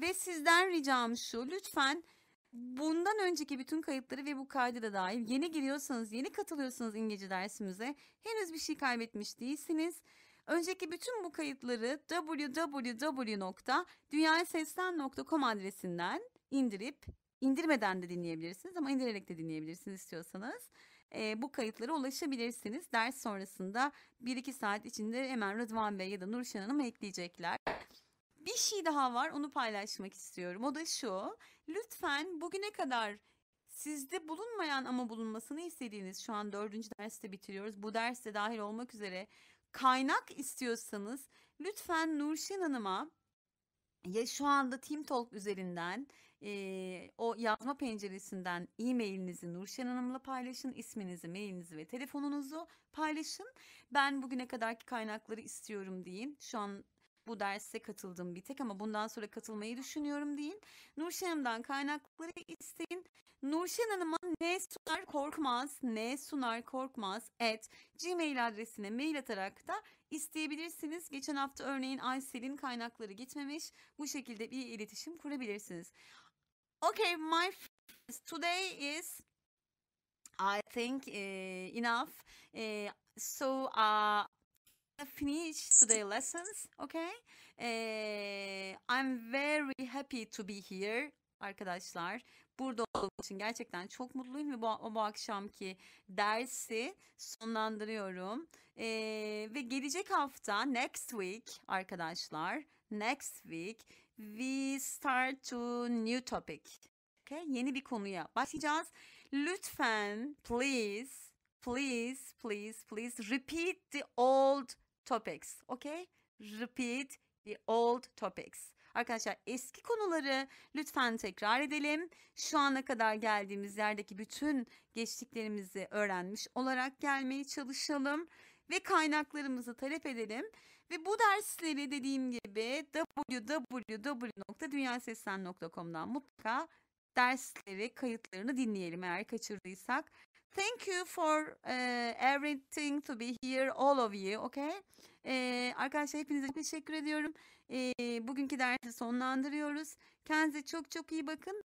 ve sizden ricam şu lütfen bundan önceki bütün kayıtları ve bu kaydı da dahil yeni giriyorsanız yeni katılıyorsanız İngilizce dersimize henüz bir şey kaybetmiş değilsiniz. Önceki bütün bu kayıtları www.dünyaseslen.com adresinden indirip indirmeden de dinleyebilirsiniz ama indirerek de dinleyebilirsiniz istiyorsanız. E, bu kayıtlara ulaşabilirsiniz. Ders sonrasında 1-2 saat içinde hemen Rıdvan Bey ya da Nurşen Hanım ekleyecekler. Bir şey daha var onu paylaşmak istiyorum. O da şu. Lütfen bugüne kadar sizde bulunmayan ama bulunmasını istediğiniz şu an dördüncü derste bitiriyoruz. Bu derste dahil olmak üzere kaynak istiyorsanız lütfen Nurşin Hanım'a ya şu anda Team Talk üzerinden e, o yazma penceresinden e-mailinizi Nurşen Hanım'la paylaşın. isminizi, mailinizi ve telefonunuzu paylaşın. Ben bugüne kadarki kaynakları istiyorum deyin. Şu an bu derse katıldım bir tek ama bundan sonra katılmayı düşünüyorum deyin. Nurşen Hanım'dan kaynakları isteyin. Nurşen Hanım'a ne sunar korkmaz, ne sunar korkmaz et gmail adresine mail atarak da isteyebilirsiniz. Geçen hafta örneğin Aysel'in kaynakları gitmemiş. Bu şekilde bir iletişim kurabilirsiniz. Okay, my friends, today is, I think, uh, enough. Uh, so, uh, ah, finish today lessons, okay? Uh, I'm very happy to be here arkadaşlar. Burada olduğum için gerçekten çok mutluyum ve bu, bu akşamki dersi sonlandırıyorum. Ee, ve gelecek hafta next week arkadaşlar next week we start to new topic. Okay, yeni bir konuya başlayacağız. Lütfen, please, please, please, please repeat the old topics. Okay? Repeat the old topics. Arkadaşlar eski konuları lütfen tekrar edelim. Şu ana kadar geldiğimiz yerdeki bütün geçtiklerimizi öğrenmiş olarak gelmeye çalışalım ve kaynaklarımızı talep edelim ve bu dersleri dediğim gibi gibi www.dünyaseslen.com'dan mutlaka dersleri, kayıtlarını dinleyelim eğer kaçırdıysak. Thank you for uh, everything to be here, all of you, okay? Ee, arkadaşlar hepinize çok teşekkür ediyorum. Ee, bugünkü dersi sonlandırıyoruz. Kendinize çok çok iyi bakın.